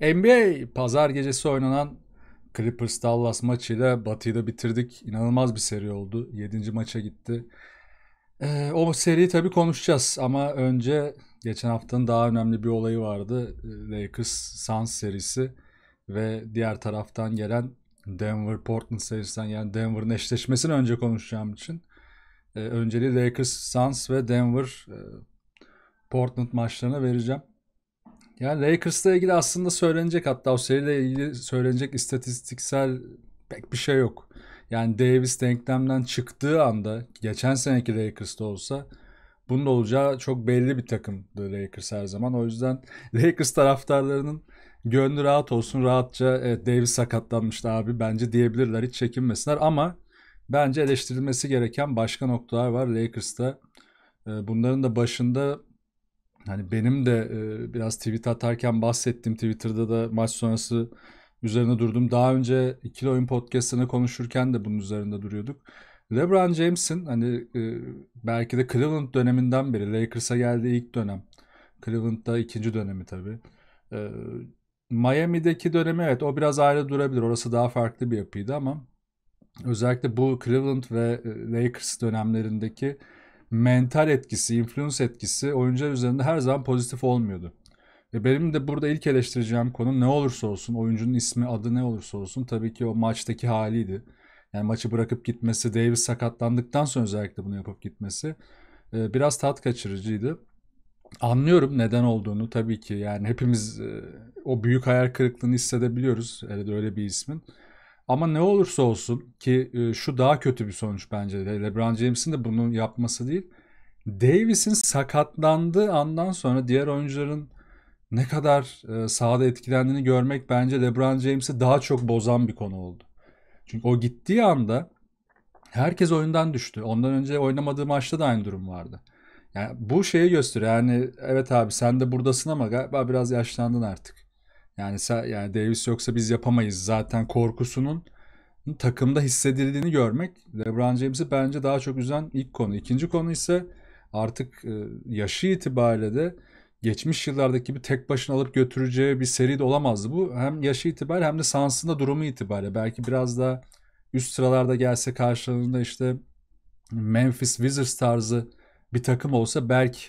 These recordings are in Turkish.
NBA pazar gecesi oynanan Clippers Dallas maçıyla Batı'yı da bitirdik. İnanılmaz bir seri oldu. 7. maça gitti. Ee, o seriyi tabii konuşacağız ama önce geçen haftanın daha önemli bir olayı vardı. Lakers Suns serisi ve diğer taraftan gelen Denver Portland serisinden yani Denver'ın eşleşmesini önce konuşacağım için. Ee, önceliği Lakers Suns ve Denver e, Portland maçlarına vereceğim. Yani Lakers'la ilgili aslında söylenecek hatta o seriyle ilgili söylenecek istatistiksel pek bir şey yok. Yani Davis denklemden çıktığı anda geçen seneki Lakers'ta olsa bunun olacağı çok belli bir takımdı Lakers her zaman. O yüzden Lakers taraftarlarının gönlü rahat olsun rahatça evet Davis sakatlanmıştı abi bence diyebilirler hiç çekinmesinler ama bence eleştirilmesi gereken başka noktalar var Lakers'ta. Ee, bunların da başında hani benim de e, biraz tweet atarken bahsettim Twitter'da da maç sonrası üzerine durdum. Daha önce ikili oyun podcast'ını konuşurken de bunun üzerinde duruyorduk. LeBron James'in hani e, belki de Cleveland döneminden beri Lakers'a geldiği ilk dönem. Cleveland'da ikinci dönemi tabii. E, Miami'deki dönemi evet o biraz ayrı durabilir. Orası daha farklı bir yapıydı ama özellikle bu Cleveland ve e, Lakers dönemlerindeki mental etkisi, influence etkisi oyuncular üzerinde her zaman pozitif olmuyordu. Ve benim de burada ilk eleştireceğim konu ne olursa olsun, oyuncunun ismi, adı ne olursa olsun tabii ki o maçtaki haliydi. Yani maçı bırakıp gitmesi, Davis sakatlandıktan sonra özellikle bunu yapıp gitmesi e, biraz tat kaçırıcıydı. Anlıyorum neden olduğunu tabii ki yani hepimiz e, o büyük hayal kırıklığını hissedebiliyoruz. Hele öyle bir ismin. Ama ne olursa olsun ki e, şu daha kötü bir sonuç bence. LeBron James'in de bunun yapması değil. Davis'in sakatlandığı andan sonra diğer oyuncuların ne kadar e, sahada etkilendiğini görmek bence LeBron James'i daha çok bozan bir konu oldu. Çünkü o gittiği anda herkes oyundan düştü. Ondan önce oynamadığı maçta da aynı durum vardı. Yani bu şeyi gösteriyor. Yani evet abi sen de buradasın ama galiba biraz yaşlandın artık. Yani yani Davis yoksa biz yapamayız zaten korkusunun takımda hissedildiğini görmek LeBron James'i bence daha çok üzen ilk konu. İkinci konu ise artık e, yaşı itibariyle de geçmiş yıllardaki bir tek başına alıp götüreceği bir seri de olamazdı bu. Hem yaşı itibariyle hem de sansında durumu itibariyle. Belki biraz daha üst sıralarda gelse karşılığında işte Memphis Wizards tarzı bir takım olsa belki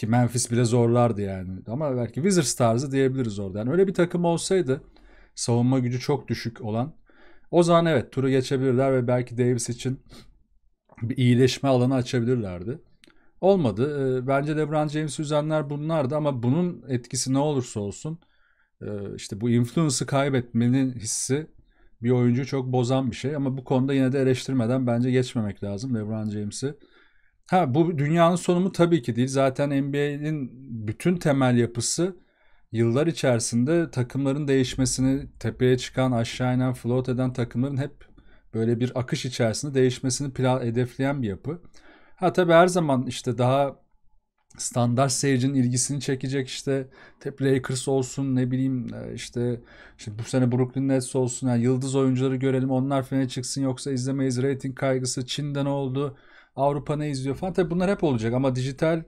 ki Memphis bile zorlardı yani. Ama belki Wizards tarzı diyebiliriz orada. Yani öyle bir takım olsaydı savunma gücü çok düşük olan o zaman evet turu geçebilirler ve belki Davis için bir iyileşme alanı açabilirlerdi. Olmadı. Ee, bence LeBron James üzenler bunlardı ama bunun etkisi ne olursa olsun e, işte bu influence'ı kaybetmenin hissi bir oyuncu çok bozan bir şey ama bu konuda yine de eleştirmeden bence geçmemek lazım LeBron James'i. Ha bu dünyanın sonu mu? Tabii ki değil. Zaten NBA'nin bütün temel yapısı yıllar içerisinde takımların değişmesini, tepeye çıkan, aşağı inen, float eden takımların hep böyle bir akış içerisinde değişmesini plan hedefleyen bir yapı. Ha tabii her zaman işte daha standart seyircinin ilgisini çekecek işte hep Lakers olsun ne bileyim e, işte, işte bu sene Brooklyn Nets olsun yani yıldız oyuncuları görelim onlar fena çıksın yoksa izlemeyiz rating kaygısı Çin'de ne oldu Avrupa ne izliyor falan. Tabii bunlar hep olacak ama dijital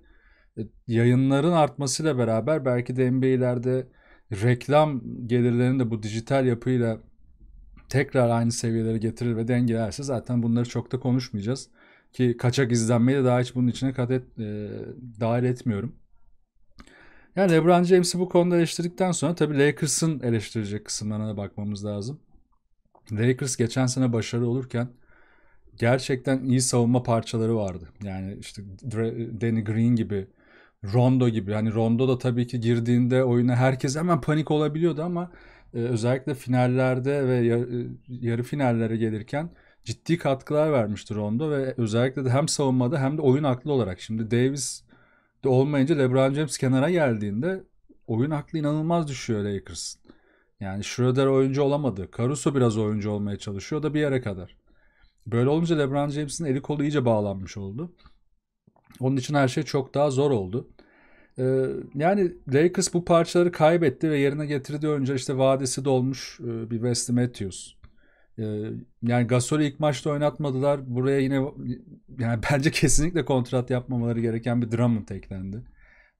e, yayınların artmasıyla beraber belki de NBA'lerde reklam gelirlerinin de bu dijital yapıyla tekrar aynı seviyelere getirir ve dengelerse zaten bunları çok da konuşmayacağız. Ki kaçak izlenmeyi de daha hiç bunun içine kat et, e, dahil etmiyorum. Yani LeBron James'i bu konuda eleştirdikten sonra tabii Lakers'ın eleştirecek kısımlarına da bakmamız lazım. Lakers geçen sene başarı olurken gerçekten iyi savunma parçaları vardı. Yani işte Danny Green gibi, Rondo gibi. Hani Rondo da tabii ki girdiğinde oyuna herkes hemen panik olabiliyordu ama e, özellikle finallerde ve yarı, e, yarı finallere gelirken ciddi katkılar vermişti Rondo ve özellikle de hem savunmada hem de oyun aklı olarak. Şimdi Davis de olmayınca LeBron James kenara geldiğinde oyun aklı inanılmaz düşüyor Lakers'ın. Yani Schroeder oyuncu olamadı. Caruso biraz oyuncu olmaya çalışıyor da bir yere kadar. Böyle olunca LeBron James'in eli kolu iyice bağlanmış oldu. Onun için her şey çok daha zor oldu. Ee, yani Lakers bu parçaları kaybetti ve yerine getirdi önce işte vadesi dolmuş e, bir Wesley Matthews. Ee, yani Gasol'ü ilk maçta oynatmadılar. Buraya yine yani bence kesinlikle kontrat yapmamaları gereken bir Drummond eklendi.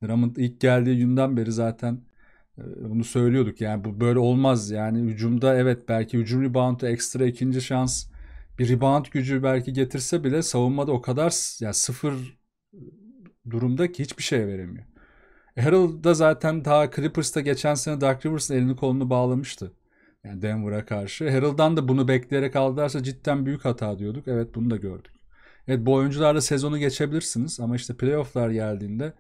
Drummond ilk geldiği günden beri zaten e, bunu söylüyorduk. Yani bu böyle olmaz. Yani hücumda evet belki hücum reboundu ekstra ikinci şans bir rebound gücü belki getirse bile savunmada o kadar yani sıfır durumda ki hiçbir şeye veremiyor. E, Harold da zaten daha Clippers'ta geçen sene Dark Rivers'ın elini kolunu bağlamıştı. Yani Denver'a karşı. Harold'dan da bunu bekleyerek aldılarsa cidden büyük hata diyorduk. Evet bunu da gördük. Evet bu oyuncularla sezonu geçebilirsiniz ama işte playofflar geldiğinde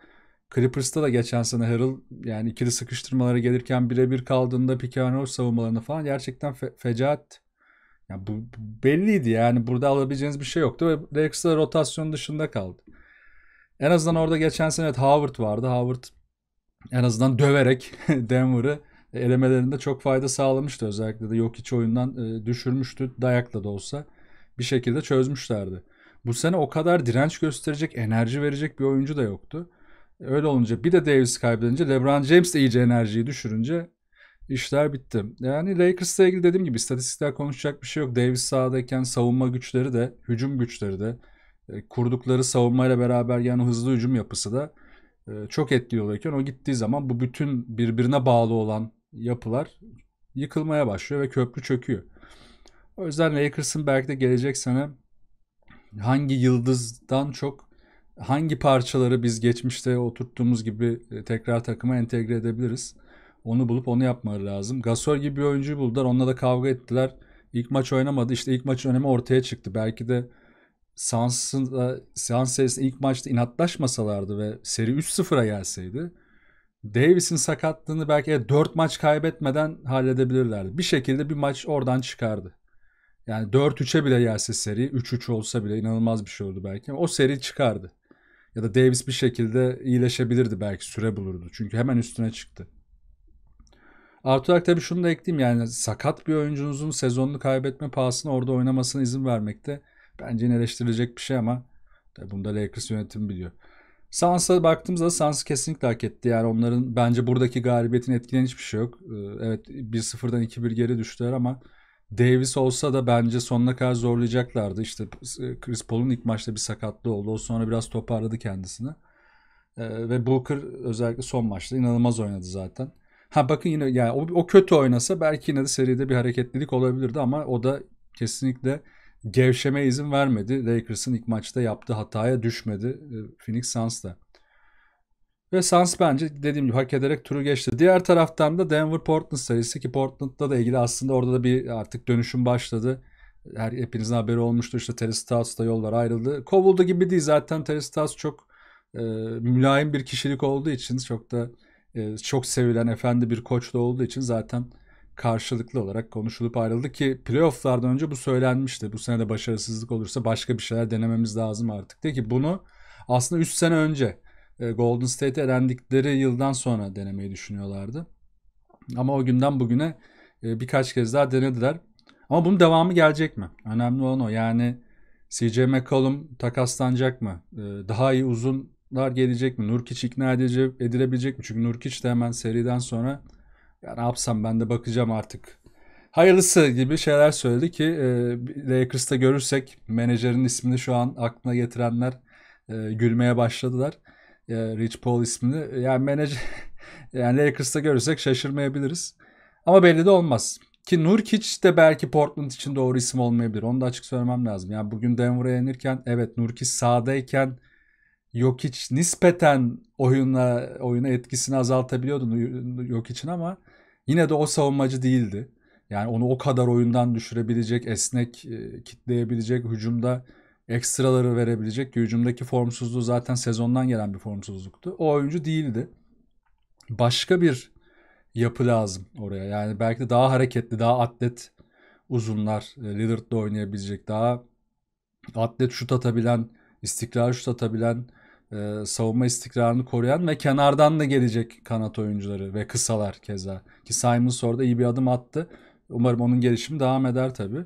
Clippers'ta da geçen sene Harrell yani ikili sıkıştırmalara gelirken birebir kaldığında pick savunmalarını falan gerçekten fe- fecaat yani bu, belliydi yani burada alabileceğiniz bir şey yoktu ve Rex de rotasyon dışında kaldı. En azından orada geçen sene evet, Howard vardı. Howard en azından döverek Denver'ı elemelerinde çok fayda sağlamıştı. Özellikle de yok hiç oyundan e, düşürmüştü. Dayakla da olsa bir şekilde çözmüşlerdi. Bu sene o kadar direnç gösterecek, enerji verecek bir oyuncu da yoktu. Öyle olunca bir de Davis kaybedince LeBron James de iyice enerjiyi düşürünce İşler bitti. Yani Lakers'la ilgili dediğim gibi istatistikler konuşacak bir şey yok. Davis sahadayken savunma güçleri de, hücum güçleri de e, kurdukları savunmayla beraber yani hızlı hücum yapısı da e, çok etkili oluyorken o gittiği zaman bu bütün birbirine bağlı olan yapılar yıkılmaya başlıyor ve köprü çöküyor. O yüzden Lakers'ın belki de gelecek sene hangi yıldızdan çok hangi parçaları biz geçmişte oturttuğumuz gibi e, tekrar takıma entegre edebiliriz. Onu bulup onu yapmaları lazım. Gasol gibi bir oyuncuyu buldular. Onunla da kavga ettiler. İlk maç oynamadı. İşte ilk maçın önemi ortaya çıktı. Belki de Sans'ın e, Sans serisinde ilk maçta inatlaşmasalardı ve seri 3-0'a gelseydi Davis'in sakatlığını belki 4 maç kaybetmeden halledebilirlerdi. Bir şekilde bir maç oradan çıkardı. Yani 4-3'e bile gelse seri 3-3 olsa bile inanılmaz bir şey oldu belki. O seri çıkardı. Ya da Davis bir şekilde iyileşebilirdi belki süre bulurdu. Çünkü hemen üstüne çıktı. Artı olarak tabii şunu da ekleyeyim yani sakat bir oyuncunuzun sezonunu kaybetme pahasına orada oynamasına izin vermekte bence yine eleştirilecek bir şey ama tabii bunda Lakers yönetimi biliyor. Sans'a baktığımızda Sans kesinlikle hak etti. Yani onların bence buradaki galibiyetin etkilen hiçbir şey yok. Ee, evet 1-0'dan 2-1 geri düştüler ama Davis olsa da bence sonuna kadar zorlayacaklardı. İşte e, Chris Paul'un ilk maçta bir sakatlığı oldu. O sonra biraz toparladı kendisini. Ee, ve Booker özellikle son maçta inanılmaz oynadı zaten. Ha bakın yine yani o, o kötü oynasa belki yine de seride bir hareketlilik olabilirdi ama o da kesinlikle gevşeme izin vermedi. Lakers'ın ilk maçta yaptığı hataya düşmedi e, Phoenix Suns Ve Suns bence dediğim gibi hak ederek turu geçti. Diğer taraftan da Denver Portland serisi ki Portland'da da ilgili aslında orada da bir artık dönüşüm başladı. Her hepinizin haberi olmuştu işte Terry Stotts da yollar ayrıldı. Kovuldu gibi değil zaten Terry Stotts çok e, mülayim bir kişilik olduğu için çok da e, çok sevilen efendi bir koç da olduğu için zaten karşılıklı olarak konuşulup ayrıldı ki playofflardan önce bu söylenmişti. Bu sene de başarısızlık olursa başka bir şeyler denememiz lazım artık diye ki bunu aslında 3 sene önce e, Golden State elendikleri yıldan sonra denemeyi düşünüyorlardı. Ama o günden bugüne e, birkaç kez daha denediler. Ama bunun devamı gelecek mi? Önemli olan o. Yani CJ McCollum takaslanacak mı? E, daha iyi uzun Dar gelecek mi? Nurkic ikna edecek, edilebilecek mi? Çünkü Nurkic de hemen seriden sonra ya ne yapsam ben de bakacağım artık. Hayırlısı gibi şeyler söyledi ki e, Lakers'ta görürsek menajerin ismini şu an aklına getirenler e, gülmeye başladılar. E, Rich Paul ismini. Yani menajer yani Lakers'ta görürsek şaşırmayabiliriz. Ama belli de olmaz. Ki Nurkic de belki Portland için doğru isim olmayabilir. Onu da açık söylemem lazım. Yani bugün Denver'a yenirken evet Nurkic sağdayken yok hiç nispeten oyuna oyuna etkisini azaltabiliyordun yok için ama yine de o savunmacı değildi. Yani onu o kadar oyundan düşürebilecek, esnek e, kitleyebilecek, hücumda ekstraları verebilecek ki hücumdaki formsuzluğu zaten sezondan gelen bir formsuzluktu. O oyuncu değildi. Başka bir yapı lazım oraya. Yani belki de daha hareketli, daha atlet uzunlar e, Lillard'da oynayabilecek, daha atlet şut atabilen, istikrar şut atabilen, e, savunma istikrarını koruyan ve kenardan da gelecek kanat oyuncuları ve kısalar keza. Ki Simons orada iyi bir adım attı. Umarım onun gelişimi devam eder tabii.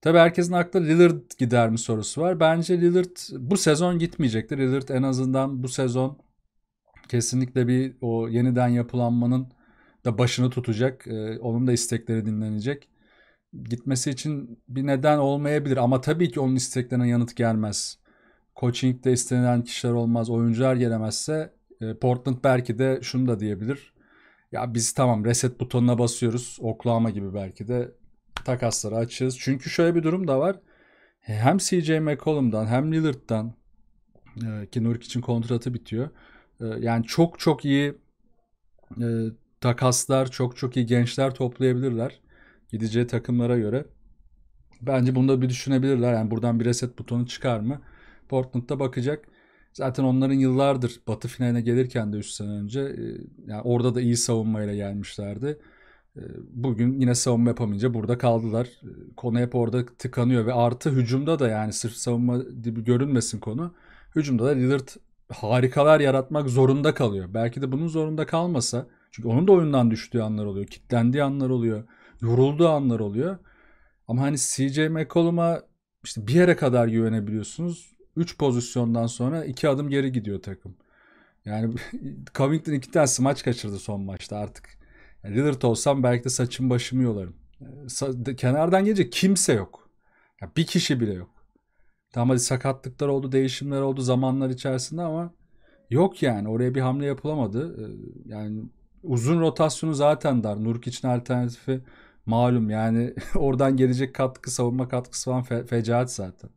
tabi herkesin aklı Lillard gider mi sorusu var. Bence Lillard bu sezon gitmeyecektir. Lillard en azından bu sezon kesinlikle bir o yeniden yapılanmanın da başını tutacak. Ee, onun da istekleri dinlenecek. Gitmesi için bir neden olmayabilir ama tabii ki onun isteklerine yanıt gelmez coachingde istenilen kişiler olmaz, oyuncular gelemezse e, Portland belki de şunu da diyebilir. Ya biz tamam reset butonuna basıyoruz. Oklahoma gibi belki de takasları açığız. Çünkü şöyle bir durum da var. Hem CJ McCollum'dan hem Lillard'dan e, ki Nurk için kontratı bitiyor. E, yani çok çok iyi e, takaslar, çok çok iyi gençler toplayabilirler. Gideceği takımlara göre. Bence bunu da bir düşünebilirler. Yani buradan bir reset butonu çıkar mı? Portland'da bakacak. Zaten onların yıllardır Batı finaline gelirken de 3 sene önce e, yani orada da iyi savunmayla gelmişlerdi. E, bugün yine savunma yapamayınca burada kaldılar. E, konu hep orada tıkanıyor ve artı hücumda da yani sırf savunma gibi görünmesin konu. Hücumda da Lillard harikalar yaratmak zorunda kalıyor. Belki de bunun zorunda kalmasa çünkü onun da oyundan düştüğü anlar oluyor, kitlendiği anlar oluyor, yorulduğu anlar oluyor. Ama hani CJ McCollum'a işte bir yere kadar güvenebiliyorsunuz. 3 pozisyondan sonra 2 adım geri gidiyor takım. Yani Covington iki tane smaç kaçırdı son maçta artık. Yani Lillard olsam belki de saçım başımı yolarım. Ee, kenardan gelince kimse yok. Ya bir kişi bile yok. Tamam hadi sakatlıklar oldu, değişimler oldu zamanlar içerisinde ama yok yani. Oraya bir hamle yapılamadı. Ee, yani uzun rotasyonu zaten dar. Nurk için alternatifi malum yani oradan gelecek katkı, savunma katkısı falan fe- fecaat zaten.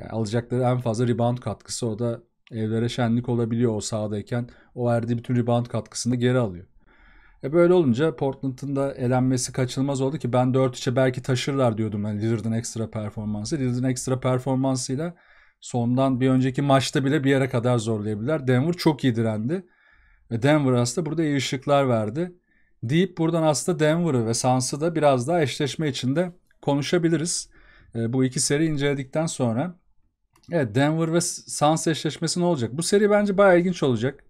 Yani alacakları en fazla rebound katkısı o da evlere şenlik olabiliyor o sahadayken. O verdiği bütün rebound katkısını geri alıyor. E böyle olunca Portland'ın da elenmesi kaçınılmaz oldu ki ben 4-3'e belki taşırlar diyordum. Yani Lillard'ın ekstra performansı. Lillard'ın ekstra performansıyla sondan bir önceki maçta bile bir yere kadar zorlayabilirler. Denver çok iyi direndi. Ve Denver aslında burada iyi ışıklar verdi. Deyip buradan aslında Denver'ı ve Sans'ı da biraz daha eşleşme içinde konuşabiliriz. E, bu iki seri inceledikten sonra Evet Denver ve Suns eşleşmesi ne olacak? Bu seri bence bayağı ilginç olacak.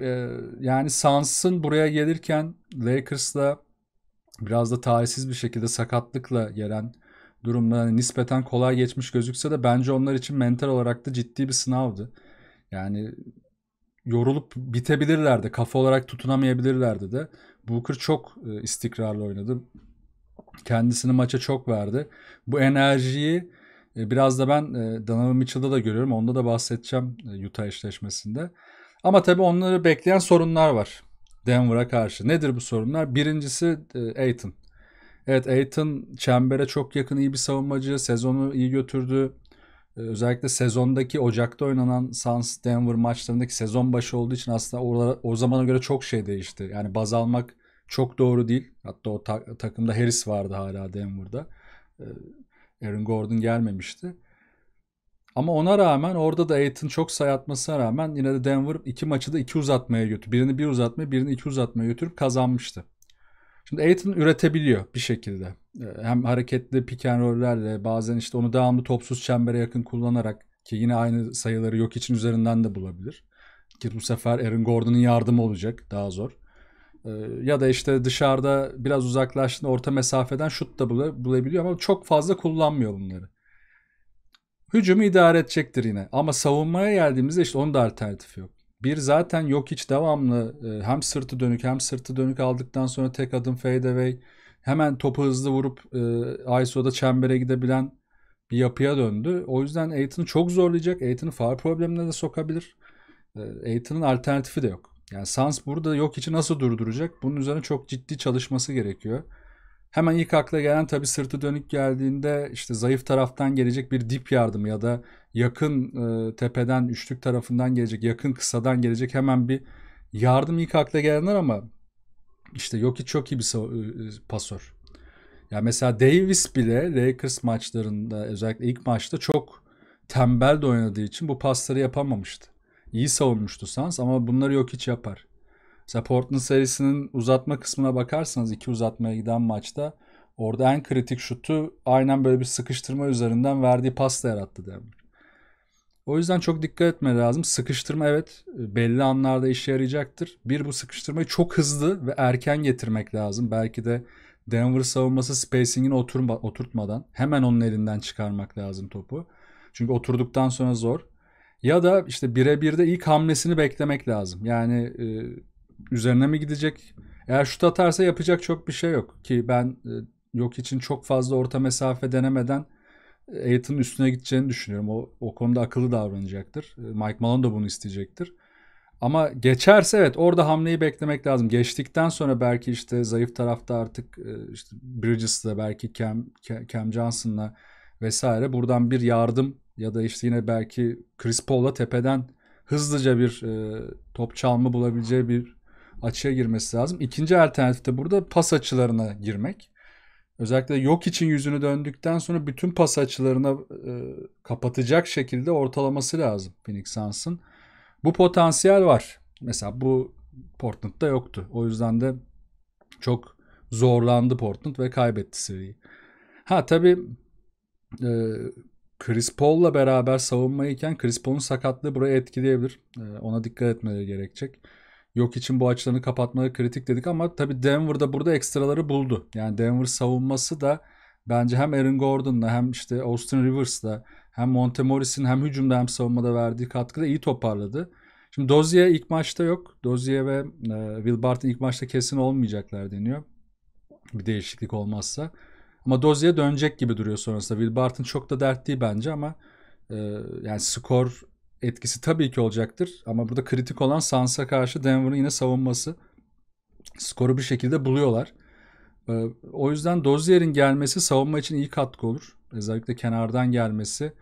Ee, yani Suns'ın buraya gelirken Lakers'la biraz da tarihsiz bir şekilde sakatlıkla gelen durumda hani nispeten kolay geçmiş gözükse de bence onlar için mental olarak da ciddi bir sınavdı. Yani yorulup bitebilirlerdi. Kafa olarak tutunamayabilirlerdi de. Booker çok e, istikrarlı oynadı. Kendisini maça çok verdi. Bu enerjiyi ee, biraz da ben e, Donovan Mitchell'da da görüyorum. Onda da bahsedeceğim e, Utah eşleşmesinde. Ama tabii onları bekleyen sorunlar var. Denver'a karşı. Nedir bu sorunlar? Birincisi e, Aiton. Evet Aiton çembere çok yakın iyi bir savunmacı. Sezonu iyi götürdü. Ee, özellikle sezondaki Ocak'ta oynanan Suns Denver maçlarındaki sezon başı olduğu için aslında o, o zamana göre çok şey değişti. Yani baz almak çok doğru değil. Hatta o ta- takımda Harris vardı hala Denver'da. Ee, Aaron Gordon gelmemişti. Ama ona rağmen orada da Aiton çok sayı rağmen yine de Denver iki maçı da iki uzatmaya götür. Birini bir uzatmaya birini iki uzatmaya götürüp kazanmıştı. Şimdi Aiton üretebiliyor bir şekilde. Ee, hem hareketli pick and roll'lerle bazen işte onu devamlı topsuz çembere yakın kullanarak ki yine aynı sayıları yok için üzerinden de bulabilir. Ki bu sefer Aaron Gordon'ın yardımı olacak daha zor. Ee, ya da işte dışarıda biraz uzaklaştığında orta mesafeden şut da bulabiliyor ama çok fazla kullanmıyor bunları. Hücumu idare edecektir yine ama savunmaya geldiğimizde işte onun da alternatifi yok. Bir zaten yok hiç devamlı e, hem sırtı dönük hem sırtı dönük aldıktan sonra tek adım fade away hemen topu hızlı vurup e, ISO'da çembere gidebilen bir yapıya döndü. O yüzden Aiton'u çok zorlayacak. Aiton'u far problemine de sokabilir. E, Aiton'un alternatifi de yok. Yani Sans burada yok içi nasıl durduracak? Bunun üzerine çok ciddi çalışması gerekiyor. Hemen ilk akla gelen tabii sırtı dönük geldiğinde işte zayıf taraftan gelecek bir dip yardım ya da yakın e, tepeden üçlük tarafından gelecek yakın kısadan gelecek hemen bir yardım ilk akla gelenler ama işte yok hiç çok iyi bir e, e, pasör. Ya yani mesela Davis bile Lakers maçlarında özellikle ilk maçta çok tembel de oynadığı için bu pasları yapamamıştı iyi savunmuştu Suns ama bunları yok hiç yapar. Mesela Portland serisinin uzatma kısmına bakarsanız iki uzatmaya giden maçta orada en kritik şutu aynen böyle bir sıkıştırma üzerinden verdiği pasta yarattı Denver. O yüzden çok dikkat etme lazım. Sıkıştırma evet belli anlarda işe yarayacaktır. Bir bu sıkıştırmayı çok hızlı ve erken getirmek lazım. Belki de Denver savunması spacing'ini oturma, oturtmadan hemen onun elinden çıkarmak lazım topu. Çünkü oturduktan sonra zor. Ya da işte birebir de ilk hamlesini beklemek lazım. Yani e, üzerine mi gidecek? Eğer şut atarsa yapacak çok bir şey yok. Ki ben e, yok için çok fazla orta mesafe denemeden e, Aiton'un üstüne gideceğini düşünüyorum. O, o konuda akıllı davranacaktır. E, Mike Malone da bunu isteyecektir. Ama geçerse evet orada hamleyi beklemek lazım. Geçtikten sonra belki işte zayıf tarafta artık e, işte Bridges'la belki Cam, Cam Johnson'la vesaire buradan bir yardım ya da işte yine belki Chris Paul'la tepeden hızlıca bir e, top çalma bulabileceği bir açıya girmesi lazım. İkinci alternatif de burada pas açılarına girmek. Özellikle yok için yüzünü döndükten sonra bütün pas açılarına e, kapatacak şekilde ortalaması lazım Phoenix Suns'ın. Bu potansiyel var. Mesela bu Portland'da yoktu. O yüzden de çok zorlandı Portland ve kaybetti seriyi. Ha tabii e, Chris Paul'la beraber savunmayken Chris Paul'un sakatlığı buraya etkileyebilir. Ee, ona dikkat etmeleri gerekecek. Yok için bu açılarını kapatmaları kritik dedik ama tabii Denver'da burada ekstraları buldu. Yani Denver savunması da bence hem Aaron Gordon'la hem işte Austin Rivers'la hem Monte Morris'in hem hücumda hem savunmada verdiği katkıda iyi toparladı. Şimdi Dozier ilk maçta yok. Dozier ve e, Will Barton ilk maçta kesin olmayacaklar deniyor. Bir değişiklik olmazsa. Madozi'ye dönecek gibi duruyor sonrasında. Will Barton çok da dert değil bence ama e, yani skor etkisi tabii ki olacaktır. Ama burada kritik olan Sansa karşı Denver'ın yine savunması. Skoru bir şekilde buluyorlar. E, o yüzden Dozier'in gelmesi savunma için iyi katkı olur. Özellikle kenardan gelmesi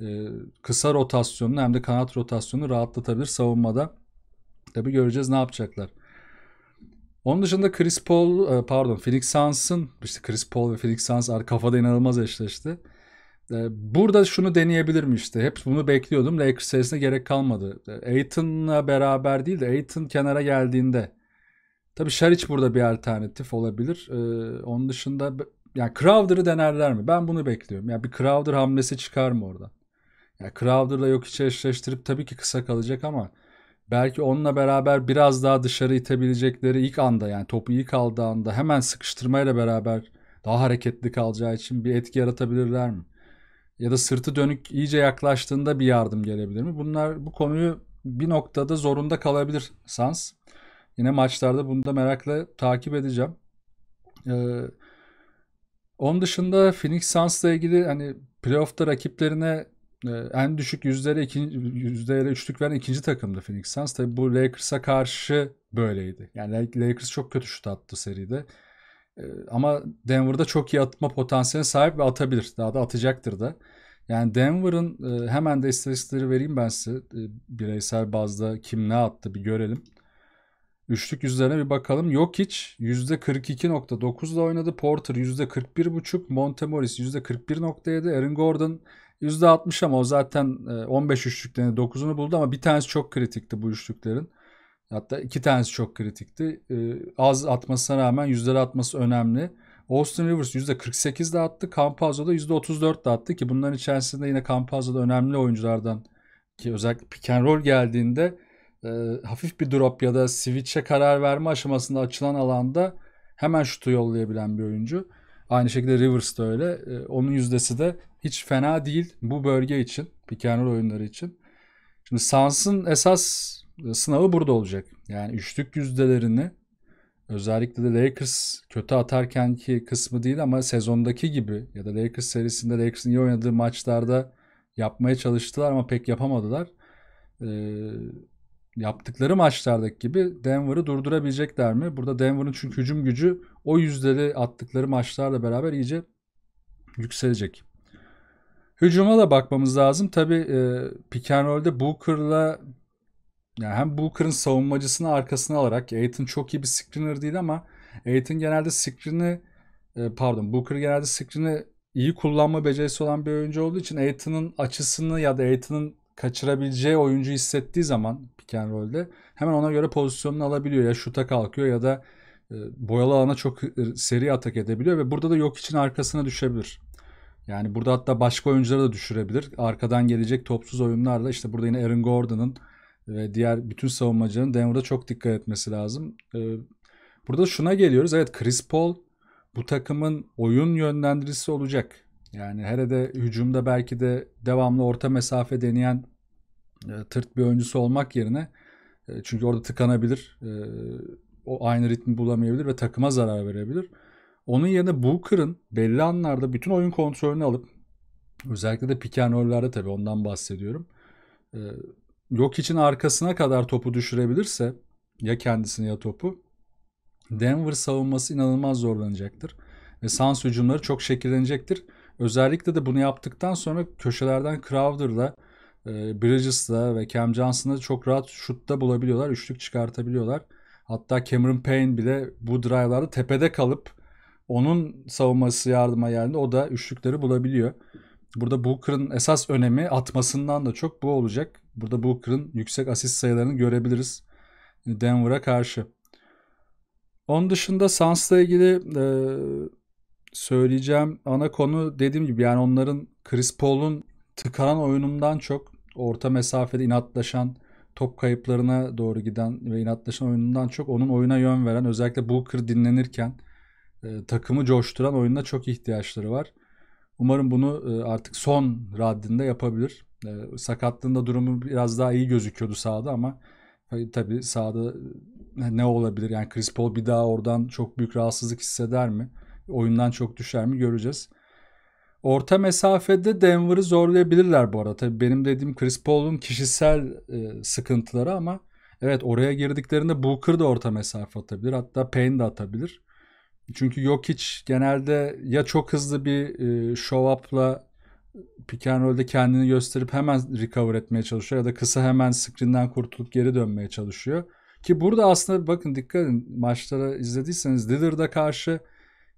e, kısa rotasyonunu hem de kanat rotasyonunu rahatlatabilir savunmada. Tabii göreceğiz ne yapacaklar. Onun dışında Chris Paul e, pardon Phoenix Suns'ın işte Chris Paul ve Phoenix Suns kafada inanılmaz eşleşti. E, burada şunu deneyebilir mi işte? Hep bunu bekliyordum. Lakers serisine gerek kalmadı. E, Aiton'la beraber değil de Aiton kenara geldiğinde. tabi Şariç burada bir alternatif olabilir. Onun dışında yani Crowder'ı denerler mi? Ben bunu bekliyorum. Yani bir Crowder hamlesi çıkar mı oradan? Yani Crowder'la yok içe eşleştirip tabii ki kısa kalacak ama belki onunla beraber biraz daha dışarı itebilecekleri ilk anda yani topu ilk aldığı anda hemen sıkıştırmayla beraber daha hareketli kalacağı için bir etki yaratabilirler mi? Ya da sırtı dönük iyice yaklaştığında bir yardım gelebilir mi? Bunlar bu konuyu bir noktada zorunda kalabilir Sans. Yine maçlarda bunu da merakla takip edeceğim. Ee, onun dışında Phoenix Suns'la ilgili hani playoff'ta rakiplerine ee, en düşük yüzdeyle ikinci, üçlük veren ikinci takımdı Phoenix Suns. Tabi bu Lakers'a karşı böyleydi. Yani Lakers çok kötü şut attı seride. Ee, ama Denver'da çok iyi atma potansiyeline sahip ve atabilir. Daha da atacaktır da. Yani Denver'ın e, hemen de istatistikleri vereyim ben size. E, bireysel bazda kim ne attı bir görelim. Üçlük yüzlerine bir bakalım. Jokic %42.9'da oynadı. Porter %41.5. Monte Morris %41.7. Aaron Gordon %41.5. %60 ama o zaten 15 e, üçlüklerin 9'unu buldu ama bir tanesi çok kritikti bu üçlüklerin. Hatta iki tanesi çok kritikti. E, az atmasına rağmen yüzleri atması önemli. Austin Rivers %48 de attı. Campazzo da %34 de attı ki bunların içerisinde yine Campazzo da önemli oyunculardan ki özellikle pick and roll geldiğinde e, hafif bir drop ya da switch'e karar verme aşamasında açılan alanda hemen şutu yollayabilen bir oyuncu. Aynı şekilde Rivers de öyle. onun yüzdesi de hiç fena değil bu bölge için. Pick oyunları için. Şimdi Sans'ın esas sınavı burada olacak. Yani üçlük yüzdelerini özellikle de Lakers kötü atarken ki kısmı değil ama sezondaki gibi ya da Lakers serisinde Lakers'ın iyi oynadığı maçlarda yapmaya çalıştılar ama pek yapamadılar. Ee, yaptıkları maçlardaki gibi Denver'ı durdurabilecekler mi? Burada Denver'ın çünkü hücum gücü o yüzdeli attıkları maçlarla beraber iyice yükselecek. Hücuma da bakmamız lazım. Tabi e, pick and roll'de Booker'la yani hem Booker'ın savunmacısını arkasına alarak Aiton çok iyi bir screener değil ama Aiton genelde screen'i e, pardon Booker genelde screen'i iyi kullanma becerisi olan bir oyuncu olduğu için Aiton'un açısını ya da Aiton'un kaçırabileceği oyuncu hissettiği zaman pick and roll'de hemen ona göre pozisyonunu alabiliyor. Ya şuta kalkıyor ya da e, boyalı alana çok e, seri atak edebiliyor ve burada da yok için arkasına düşebilir. Yani burada hatta başka oyuncuları da düşürebilir. Arkadan gelecek topsuz oyunlarla işte burada yine Aaron Gordon'ın ve diğer bütün savunmacıların Denver'da çok dikkat etmesi lazım. Ee, burada şuna geliyoruz. Evet Chris Paul bu takımın oyun yönlendiricisi olacak. Yani herede hücumda belki de devamlı orta mesafe deneyen e, tırt bir oyuncusu olmak yerine e, çünkü orada tıkanabilir. E, o aynı ritmi bulamayabilir ve takıma zarar verebilir. Onun yerine Booker'ın belli anlarda bütün oyun kontrolünü alıp özellikle de pick and roll'lerde tabii ondan bahsediyorum. E, yok için arkasına kadar topu düşürebilirse ya kendisini ya topu Denver savunması inanılmaz zorlanacaktır. Ve Suns hücumları çok şekillenecektir. Özellikle de bunu yaptıktan sonra köşelerden Crowder'la e, Bridges'la ve Cam Johnson'la çok rahat şutta bulabiliyorlar. Üçlük çıkartabiliyorlar. Hatta Cameron Payne bile bu drive'larda tepede kalıp onun savunması yardıma geldi. O da üçlükleri bulabiliyor. Burada Booker'ın esas önemi atmasından da çok bu olacak. Burada Booker'ın yüksek asist sayılarını görebiliriz Denver'a karşı. Onun dışında Suns'la ilgili e, söyleyeceğim ana konu dediğim gibi yani onların Chris Paul'un tıkanan oyunundan çok orta mesafede inatlaşan top kayıplarına doğru giden ve inatlaşan oyunundan çok onun oyuna yön veren özellikle Booker dinlenirken e, takımı coşturan oyunda çok ihtiyaçları var. Umarım bunu e, artık son raddinde yapabilir. E, sakatlığında durumu biraz daha iyi gözüküyordu sahada ama e, tabii sahada e, ne olabilir? Yani Chris Paul bir daha oradan çok büyük rahatsızlık hisseder mi? Oyundan çok düşer mi göreceğiz. Orta mesafede Denver'ı zorlayabilirler bu arada. Tabii benim dediğim Chris Paul'un kişisel e, sıkıntıları ama evet oraya girdiklerinde Booker da orta mesafe atabilir. Hatta Payne de atabilir. Çünkü Jokic genelde ya çok hızlı bir e, show up'la pick and roll'de kendini gösterip hemen recover etmeye çalışıyor ya da kısa hemen screen'den kurtulup geri dönmeye çalışıyor. Ki burada aslında bakın dikkat edin maçlara izlediyseniz Lillard'a karşı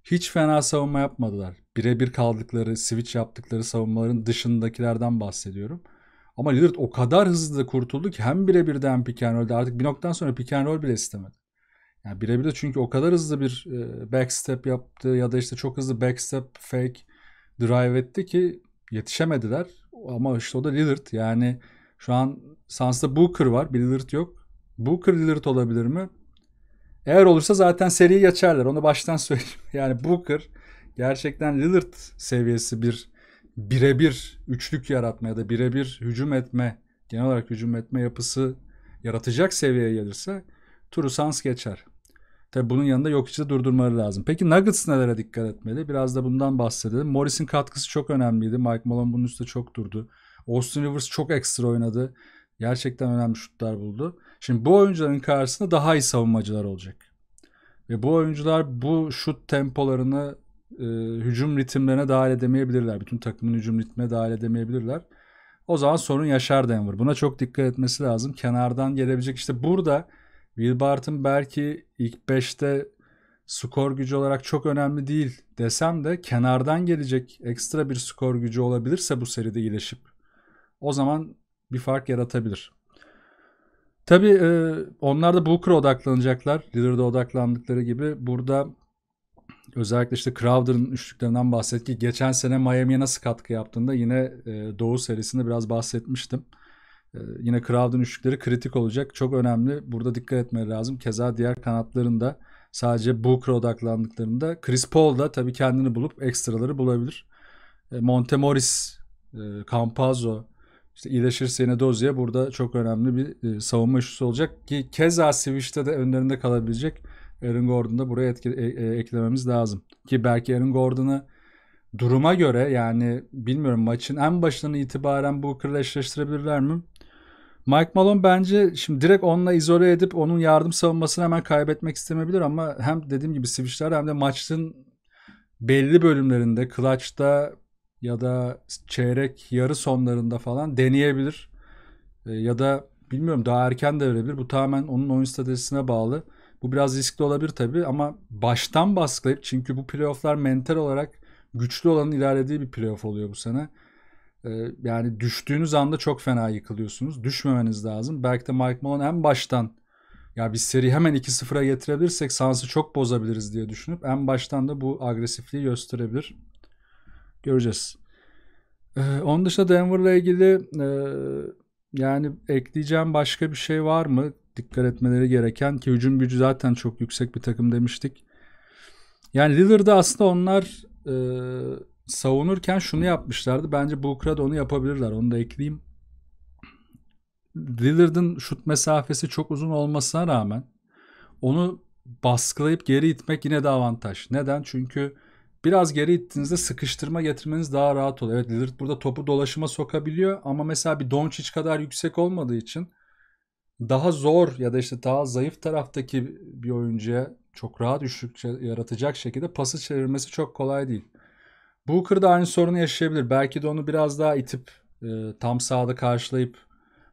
hiç fena savunma yapmadılar. Birebir kaldıkları, switch yaptıkları savunmaların dışındakilerden bahsediyorum. Ama Lillard o kadar hızlı kurtuldu ki hem birebirden pick and roll'de artık bir noktadan sonra pick and roll bile istemedi. Yani birebir de çünkü o kadar hızlı bir e, backstep yaptı ya da işte çok hızlı backstep fake drive etti ki yetişemediler. Ama işte o da Lillard yani şu an Suns'ta Booker var bir Lillard yok. Booker Lillard olabilir mi? Eğer olursa zaten seriyi geçerler onu baştan söyleyeyim. Yani Booker gerçekten Lillard seviyesi bir birebir üçlük yaratma ya da birebir hücum etme genel olarak hücum etme yapısı yaratacak seviyeye gelirse Turu Sans geçer. Tabi bunun yanında yok içi durdurmaları lazım. Peki Nuggets nelere dikkat etmeli? Biraz da bundan bahsedelim. Morris'in katkısı çok önemliydi. Mike Malone bunun üstüne çok durdu. Austin Rivers çok ekstra oynadı. Gerçekten önemli şutlar buldu. Şimdi bu oyuncuların karşısında daha iyi savunmacılar olacak. Ve bu oyuncular bu şut tempolarını e, hücum ritimlerine dahil edemeyebilirler. Bütün takımın hücum ritmine dahil edemeyebilirler. O zaman sorun yaşar Denver. Buna çok dikkat etmesi lazım. Kenardan gelebilecek işte burada Will Barton belki ilk 5'te skor gücü olarak çok önemli değil desem de kenardan gelecek ekstra bir skor gücü olabilirse bu seride iyileşip o zaman bir fark yaratabilir. Tabi e, onlar da Booker'a odaklanacaklar. Lillard'a odaklandıkları gibi burada özellikle işte Crowder'ın üçlüklerinden ki Geçen sene Miami'ye nasıl katkı yaptığında yine e, Doğu serisinde biraz bahsetmiştim. Ee, yine Crowd'un üçlükleri kritik olacak. Çok önemli. Burada dikkat etmeleri lazım. Keza diğer kanatlarında sadece Booker'a odaklandıklarında Chris Paul da tabii kendini bulup ekstraları bulabilir. Ee, Montemoris, e, Campazzo, işte iyileşirse yine Dozier burada çok önemli bir e, savunma işlisi olacak ki keza Switch'te de önlerinde kalabilecek Aaron Gordon'da buraya etki, e, e, eklememiz lazım. Ki belki Aaron Gordon'ı duruma göre yani bilmiyorum maçın en başından itibaren bu eşleştirebilirler mi? Mike Malone bence şimdi direkt onunla izole edip onun yardım savunmasını hemen kaybetmek istemebilir ama hem dediğim gibi switchler hem de maçın belli bölümlerinde clutch'ta ya da çeyrek yarı sonlarında falan deneyebilir. Ee, ya da bilmiyorum daha erken devrebilir. Bu tamamen onun oyun stratejisine bağlı. Bu biraz riskli olabilir tabii ama baştan baskılayıp çünkü bu playofflar mental olarak güçlü olanın ilerlediği bir playoff oluyor bu sene. Ee, yani düştüğünüz anda çok fena yıkılıyorsunuz. Düşmemeniz lazım. Belki de Mike Malone en baştan ya biz seri hemen 2-0'a getirebilirsek Sans'ı çok bozabiliriz diye düşünüp en baştan da bu agresifliği gösterebilir. Göreceğiz. Ee, onun dışında Denver'la ilgili e, yani ekleyeceğim başka bir şey var mı? Dikkat etmeleri gereken ki hücum gücü zaten çok yüksek bir takım demiştik. Yani Lillard'ı aslında onlar e, savunurken şunu yapmışlardı. Bence Booker'a da onu yapabilirler. Onu da ekleyeyim. Lillard'ın şut mesafesi çok uzun olmasına rağmen onu baskılayıp geri itmek yine de avantaj. Neden? Çünkü biraz geri ittiğinizde sıkıştırma getirmeniz daha rahat oluyor. Evet Lillard burada topu dolaşıma sokabiliyor ama mesela bir Doncic kadar yüksek olmadığı için daha zor ya da işte daha zayıf taraftaki bir oyuncuya çok rahat üçlük yaratacak şekilde pası çevirmesi çok kolay değil. Booker da aynı sorunu yaşayabilir. Belki de onu biraz daha itip e, tam sağda karşılayıp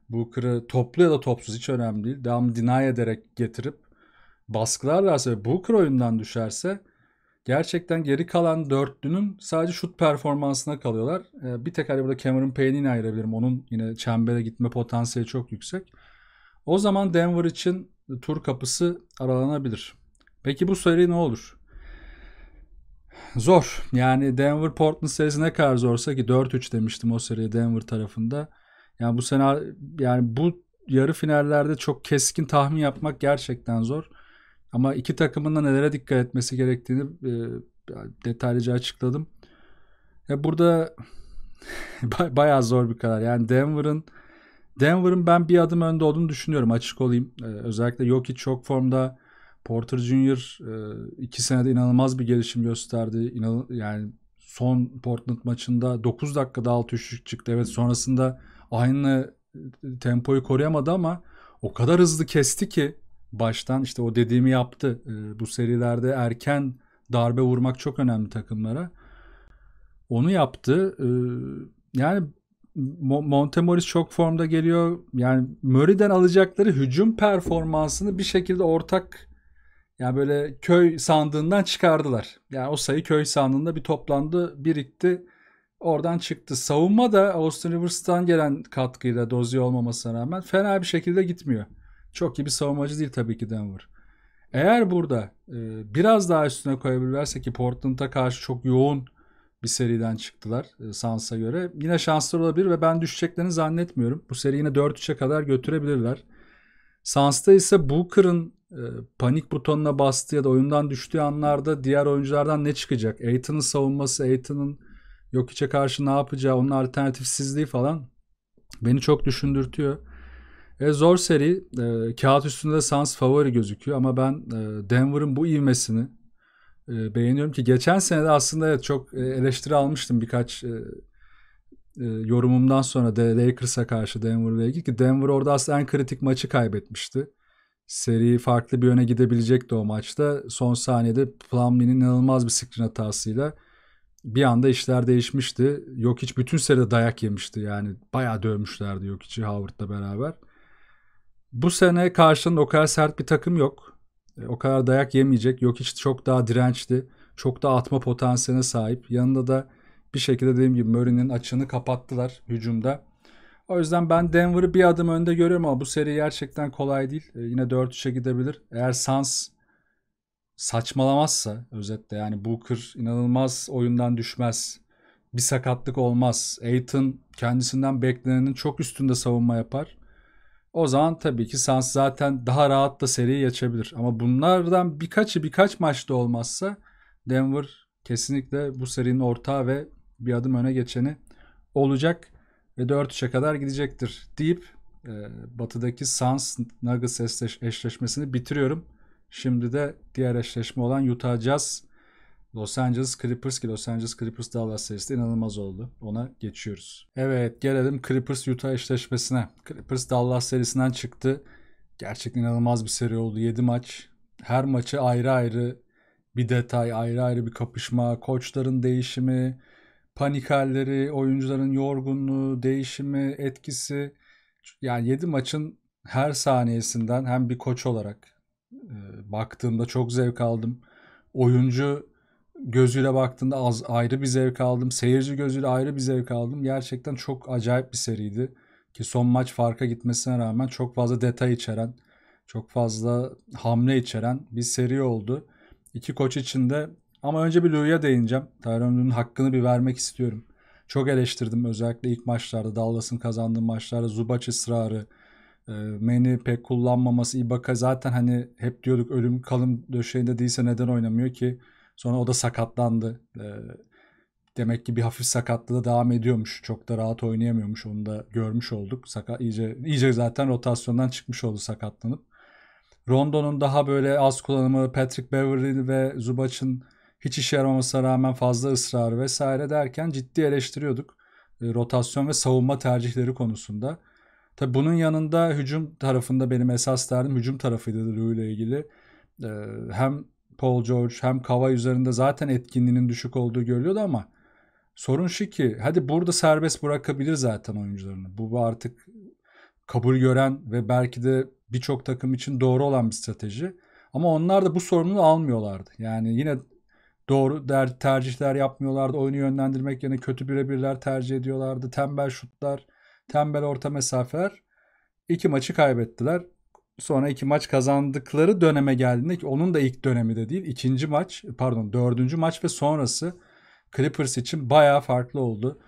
Booker'ı toplu ya da topsuz hiç önemli değil. Devamlı deny ederek getirip baskılarlarsa ve Booker oyundan düşerse gerçekten geri kalan dörtlünün sadece şut performansına kalıyorlar. E, bir tek hani burada Cameron Payne'i yine ayırabilirim. Onun yine çembere gitme potansiyeli çok yüksek. O zaman Denver için tur kapısı aralanabilir. Peki bu seri ne olur? zor. Yani Denver Portland serisi ne kadar zorsa ki 4-3 demiştim o seriye Denver tarafında. Yani bu sene yani bu yarı finallerde çok keskin tahmin yapmak gerçekten zor. Ama iki takımın da nelere dikkat etmesi gerektiğini e, detaylıca açıkladım. Ya e, burada bayağı zor bir karar. Yani Denver'ın Denver'ın ben bir adım önde olduğunu düşünüyorum açık olayım. Ee, özellikle Jokic çok formda. Porter Jr. E, iki senede inanılmaz bir gelişim gösterdi. İnan, yani son Portland maçında 9 dakikada 6 üçlük çıktı. Evet sonrasında aynı e, tempoyu koruyamadı ama o kadar hızlı kesti ki baştan işte o dediğimi yaptı. E, bu serilerde erken darbe vurmak çok önemli takımlara. Onu yaptı. Yani Montemoris çok formda geliyor. Yani Murray'den alacakları hücum performansını bir şekilde ortak yani böyle köy sandığından çıkardılar. Yani o sayı köy sandığında bir toplandı, birikti. Oradan çıktı. Savunma da Austin Rivers'tan gelen katkıyla dozi olmamasına rağmen fena bir şekilde gitmiyor. Çok iyi bir savunmacı değil tabii ki Denver. Eğer burada e, biraz daha üstüne koyabilirlerse ki Portland'a karşı çok yoğun bir seriden çıktılar e, Sans'a göre. Yine şanslar olabilir ve ben düşeceklerini zannetmiyorum. Bu seri yine 4-3'e kadar götürebilirler. Sans'ta ise Booker'ın e, panik butonuna bastı ya da oyundan düştüğü anlarda diğer oyunculardan ne çıkacak? Aiton'un savunması, Aiton'un yok içe karşı ne yapacağı, onun alternatifsizliği falan beni çok düşündürtüyor. E, zor seri. E, kağıt üstünde Suns favori gözüküyor ama ben e, Denver'ın bu ivmesini e, beğeniyorum ki geçen sene de aslında evet, çok e, eleştiri almıştım birkaç e, e, yorumumdan sonra de Lakers'a karşı Denver'la ilgili ki Denver orada aslında en kritik maçı kaybetmişti seri farklı bir yöne gidebilecekti o maçta. Son saniyede Plumlee'nin inanılmaz bir screen hatasıyla bir anda işler değişmişti. Yok hiç bütün seride dayak yemişti yani. Bayağı dövmüşlerdi yok içi Howard'la beraber. Bu sene karşılığında o kadar sert bir takım yok. E, o kadar dayak yemeyecek. Yok hiç çok daha dirençli. Çok daha atma potansiyeline sahip. Yanında da bir şekilde dediğim gibi Murray'nin açığını kapattılar hücumda. O yüzden ben Denver'ı bir adım önde görüyorum ama bu seri gerçekten kolay değil. E, yine 4-3'e gidebilir. Eğer Sans saçmalamazsa özetle yani Booker inanılmaz oyundan düşmez. Bir sakatlık olmaz. Aiton kendisinden beklenenin çok üstünde savunma yapar. O zaman tabii ki Sans zaten daha rahat da seriyi açabilir. Ama bunlardan birkaçı birkaç maçta olmazsa Denver kesinlikle bu serinin ortağı ve bir adım öne geçeni olacak ve 4-3'e kadar gidecektir deyip e, batıdaki Suns Nuggets eşleş eşleşmesini bitiriyorum. Şimdi de diğer eşleşme olan Utah Jazz Los Angeles Clippers ki Los Angeles Clippers Dallas serisi inanılmaz oldu. Ona geçiyoruz. Evet gelelim Clippers Utah eşleşmesine. Clippers Dallas serisinden çıktı. Gerçekten inanılmaz bir seri oldu. 7 maç. Her maçı ayrı ayrı bir detay, ayrı ayrı bir kapışma, koçların değişimi, panik halleri, oyuncuların yorgunluğu, değişimi, etkisi yani 7 maçın her saniyesinden hem bir koç olarak e, baktığımda çok zevk aldım. Oyuncu gözüyle baktığımda az ayrı bir zevk aldım. Seyirci gözüyle ayrı bir zevk aldım. Gerçekten çok acayip bir seriydi. Ki son maç farka gitmesine rağmen çok fazla detay içeren, çok fazla hamle içeren bir seri oldu. İki koç için de ama önce bir Lou'ya değineceğim. Tyrone'un hakkını bir vermek istiyorum. Çok eleştirdim özellikle ilk maçlarda. Dallas'ın kazandığı maçlarda Zubac ısrarı, e, Man'i pek kullanmaması, Ibaka zaten hani hep diyorduk ölüm kalım döşeğinde değilse neden oynamıyor ki? Sonra o da sakatlandı. E, demek ki bir hafif sakatlığı da devam ediyormuş. Çok da rahat oynayamıyormuş. Onu da görmüş olduk. Sakat iyice iyice zaten rotasyondan çıkmış oldu sakatlanıp. Rondo'nun daha böyle az kullanımı, Patrick Beverly ve Zubac'ın hiç işe yaramamasına rağmen fazla ısrar vesaire derken ciddi eleştiriyorduk. E, rotasyon ve savunma tercihleri konusunda. Tabi bunun yanında hücum tarafında benim esas derdim hücum tarafıydı Rui ile ilgili. E, hem Paul George hem Kava üzerinde zaten etkinliğinin düşük olduğu görülüyordu ama sorun şu ki hadi burada serbest bırakabilir zaten oyuncularını. Bu artık kabul gören ve belki de birçok takım için doğru olan bir strateji. Ama onlar da bu sorumluluğu almıyorlardı. Yani yine doğru der, tercihler yapmıyorlardı. Oyunu yönlendirmek yerine kötü birebirler tercih ediyorlardı. Tembel şutlar, tembel orta mesafeler. İki maçı kaybettiler. Sonra iki maç kazandıkları döneme geldiğinde ki onun da ilk dönemi de değil. ikinci maç pardon dördüncü maç ve sonrası Clippers için baya farklı oldu.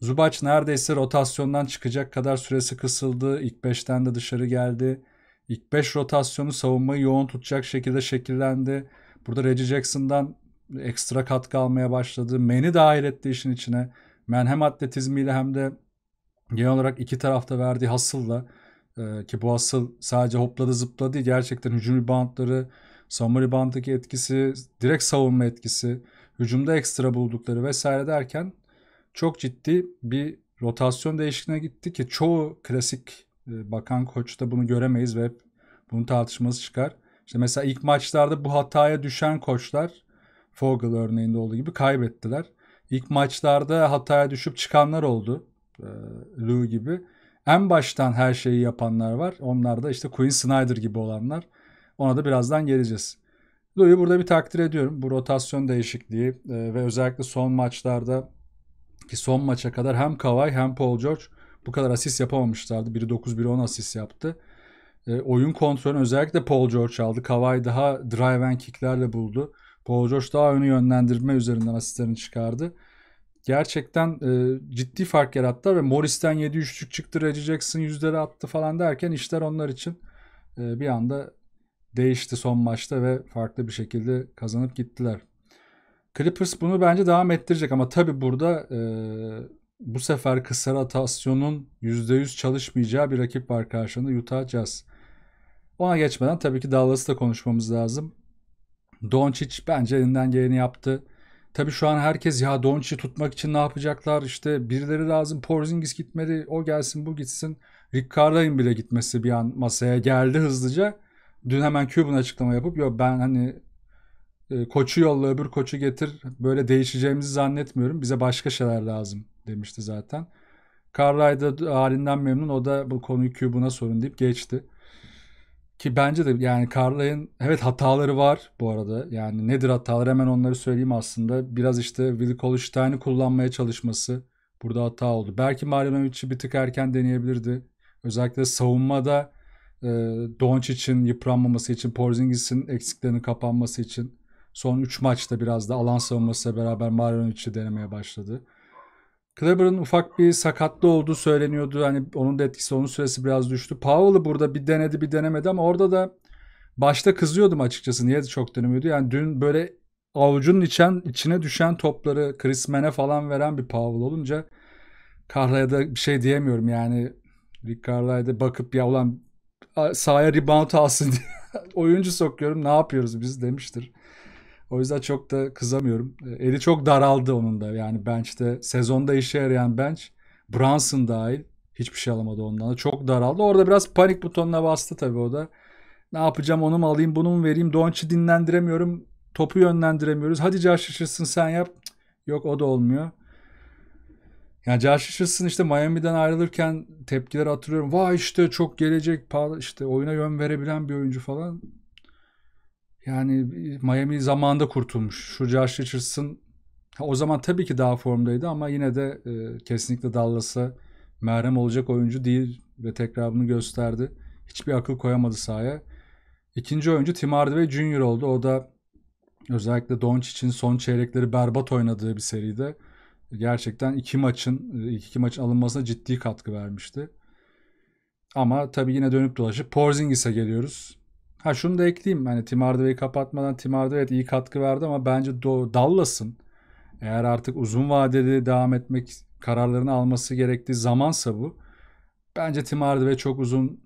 Zubac neredeyse rotasyondan çıkacak kadar süresi kısıldı. İlk beşten de dışarı geldi. İlk beş rotasyonu savunmayı yoğun tutacak şekilde şekillendi. Burada Reggie Jackson'dan ekstra katkı almaya başladı. Men'i dahil etti işin içine. Men hem atletizmiyle hem de genel olarak iki tarafta verdiği hasılla e, ki bu hasıl sadece hopladı zıpladı değil gerçekten hücum reboundları, savunma rebound'daki etkisi, direkt savunma etkisi, hücumda ekstra buldukları vesaire derken çok ciddi bir rotasyon değişikliğine gitti ki çoğu klasik e, bakan koçta bunu göremeyiz ve bunun tartışması çıkar. İşte mesela ilk maçlarda bu hataya düşen koçlar Fogel örneğinde olduğu gibi kaybettiler. İlk maçlarda hataya düşüp çıkanlar oldu. E, Lou gibi. En baştan her şeyi yapanlar var. Onlar da işte Quinn Snyder gibi olanlar. Ona da birazdan geleceğiz. Lou'yu burada bir takdir ediyorum. Bu rotasyon değişikliği e, ve özellikle son maçlarda ki son maça kadar hem Kawhi hem Paul George bu kadar asist yapamamışlardı. Biri 9 biri 10 asist yaptı. E, oyun kontrolünü özellikle Paul George aldı. Kawhi daha drive and kicklerle buldu. Paul George daha önü yönlendirme üzerinden asistlerini çıkardı. Gerçekten e, ciddi fark yarattı ve Morris'ten 7 üçlük çıktı. Reggie Jackson yüzleri attı falan derken işler onlar için e, bir anda değişti son maçta ve farklı bir şekilde kazanıp gittiler. Clippers bunu bence devam ettirecek ama tabi burada e, bu sefer kısa rotasyonun %100 çalışmayacağı bir rakip var karşında Utah Jazz. Ona geçmeden tabii ki Dallas'ı da konuşmamız lazım. Doncic bence elinden geleni yaptı. Tabii şu an herkes ya Doncic'i tutmak için ne yapacaklar? İşte birileri lazım. Porzingis gitmedi. O gelsin bu gitsin. Rick Carlisle'in bile gitmesi bir an masaya geldi hızlıca. Dün hemen Cuban açıklama yapıp yok ben hani e, koçu yolla öbür koçu getir böyle değişeceğimizi zannetmiyorum. Bize başka şeyler lazım demişti zaten. Carlisle da halinden memnun. O da bu konuyu Cuban'a sorun deyip geçti. Ki bence de yani Carlisle'ın evet hataları var bu arada. Yani nedir hataları hemen onları söyleyeyim aslında. Biraz işte Willi Kolstein'i kullanmaya çalışması burada hata oldu. Belki Marjanovic'i bir tık erken deneyebilirdi. Özellikle savunmada e, Doncic'in yıpranmaması için, Porzingis'in eksiklerini kapanması için son 3 maçta biraz da alan savunmasıyla beraber Marjanovic'i denemeye başladı. Kleber'ın ufak bir sakatlı olduğu söyleniyordu. Hani onun da etkisi onun süresi biraz düştü. Powell'ı burada bir denedi bir denemedi ama orada da başta kızıyordum açıkçası. Niye çok denemiyordu? Yani dün böyle avucunun içen, içine düşen topları Chris Mene falan veren bir Powell olunca Carlisle'a da bir şey diyemiyorum yani. Rick Carlisle'da bakıp ya ulan sahaya rebound alsın diye oyuncu sokuyorum ne yapıyoruz biz demiştir. O yüzden çok da kızamıyorum. E, eli çok daraldı onun da. Yani bench'te sezonda işe yarayan bench Brunson dahil hiçbir şey alamadı ondan. Çok daraldı. Orada biraz panik butonuna bastı tabii o da. Ne yapacağım onu mu alayım bunu mu vereyim. Doncic'i dinlendiremiyorum. Topu yönlendiremiyoruz. Hadi Josh Richardson sen yap. Yok o da olmuyor. Yani Josh Richardson işte Miami'den ayrılırken tepkiler hatırlıyorum. Vay işte çok gelecek işte oyuna yön verebilen bir oyuncu falan. Yani Miami zamanında kurtulmuş. Şu Josh Richardson o zaman tabii ki daha formdaydı ama yine de e, kesinlikle Dallas'a merhem olacak oyuncu değil ve tekrar bunu gösterdi. Hiçbir akıl koyamadı sahaya. İkinci oyuncu Tim Hardaway Jr. oldu. O da özellikle Doncic'in son çeyrekleri berbat oynadığı bir seride gerçekten iki maçın e, ilk iki maç alınmasına ciddi katkı vermişti. Ama tabii yine dönüp dolaşıp Porzingis'e geliyoruz. Ha şunu da ekleyeyim. Hani Tim Hardaway'i kapatmadan Tim Hardaway evet iyi katkı verdi ama bence Dallas'ın eğer artık uzun vadeli devam etmek kararlarını alması gerektiği zamansa bu. Bence Tim Hardaway çok uzun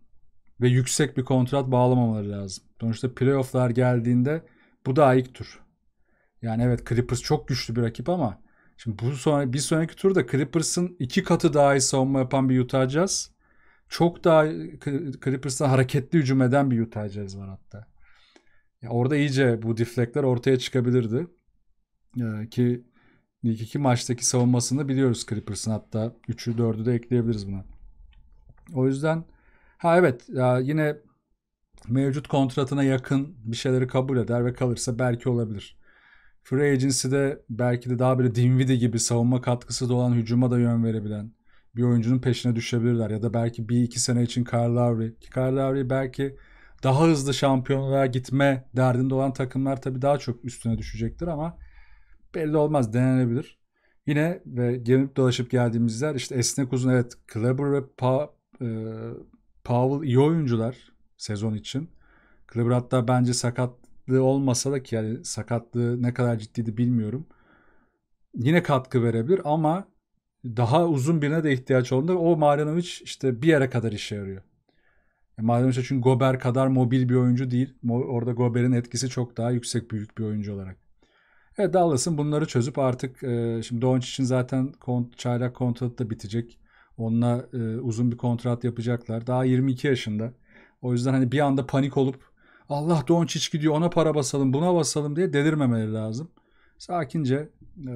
ve yüksek bir kontrat bağlamamaları lazım. Sonuçta playofflar geldiğinde bu da ilk tur. Yani evet Clippers çok güçlü bir rakip ama şimdi bu sonra bir sonraki turda Clippers'ın iki katı daha iyi savunma yapan bir Utah Jazz çok daha Clippers'a hareketli hücum eden bir Utah Jazz var hatta. Ya orada iyice bu deflekler ortaya çıkabilirdi. Ee, ki ilk iki maçtaki savunmasını biliyoruz Clippers'ın hatta üçü dördü de ekleyebiliriz buna. O yüzden ha evet ya yine mevcut kontratına yakın bir şeyleri kabul eder ve kalırsa belki olabilir. Free Agency'de belki de daha böyle Dinwiddie gibi savunma katkısı da olan hücuma da yön verebilen bir oyuncunun peşine düşebilirler. Ya da belki bir iki sene için Kyle Lowry. Ki Kyle Lowry belki daha hızlı şampiyonluğa gitme derdinde olan takımlar tabii daha çok üstüne düşecektir ama belli olmaz denenebilir. Yine ve gelip dolaşıp geldiğimizler işte esnek uzun evet Kleber ve pa, e, Powell iyi oyuncular sezon için. Kleber hatta bence sakatlığı olmasa da ki yani sakatlığı ne kadar ciddiydi bilmiyorum. Yine katkı verebilir ama daha uzun birine de ihtiyaç olduğunda o Marjanovic işte bir yere kadar işe yarıyor. E, Marjanovic çünkü Gober kadar mobil bir oyuncu değil. Orada Gober'in etkisi çok daha yüksek büyük bir oyuncu olarak. Evet Dallas'ın bunları çözüp artık e, şimdi Doncic için zaten kont, çaylak kontratı da bitecek. Onunla e, uzun bir kontrat yapacaklar. Daha 22 yaşında. O yüzden hani bir anda panik olup Allah Doncic gidiyor ona para basalım buna basalım diye delirmemeleri lazım. Sakince e,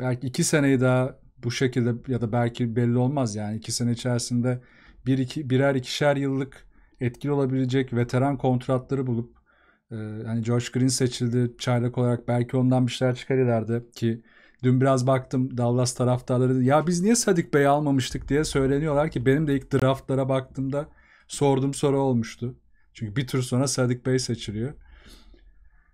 belki iki seneyi daha bu şekilde ya da belki belli olmaz yani iki sene içerisinde bir iki, birer ikişer yıllık etkili olabilecek veteran kontratları bulup e, Josh hani Green seçildi çaylak olarak belki ondan bir şeyler çıkar ki dün biraz baktım Dallas taraftarları ya biz niye Sadik Bey almamıştık diye söyleniyorlar ki benim de ilk draftlara baktığımda sordum soru olmuştu. Çünkü bir tur sonra Sadik Bey seçiliyor.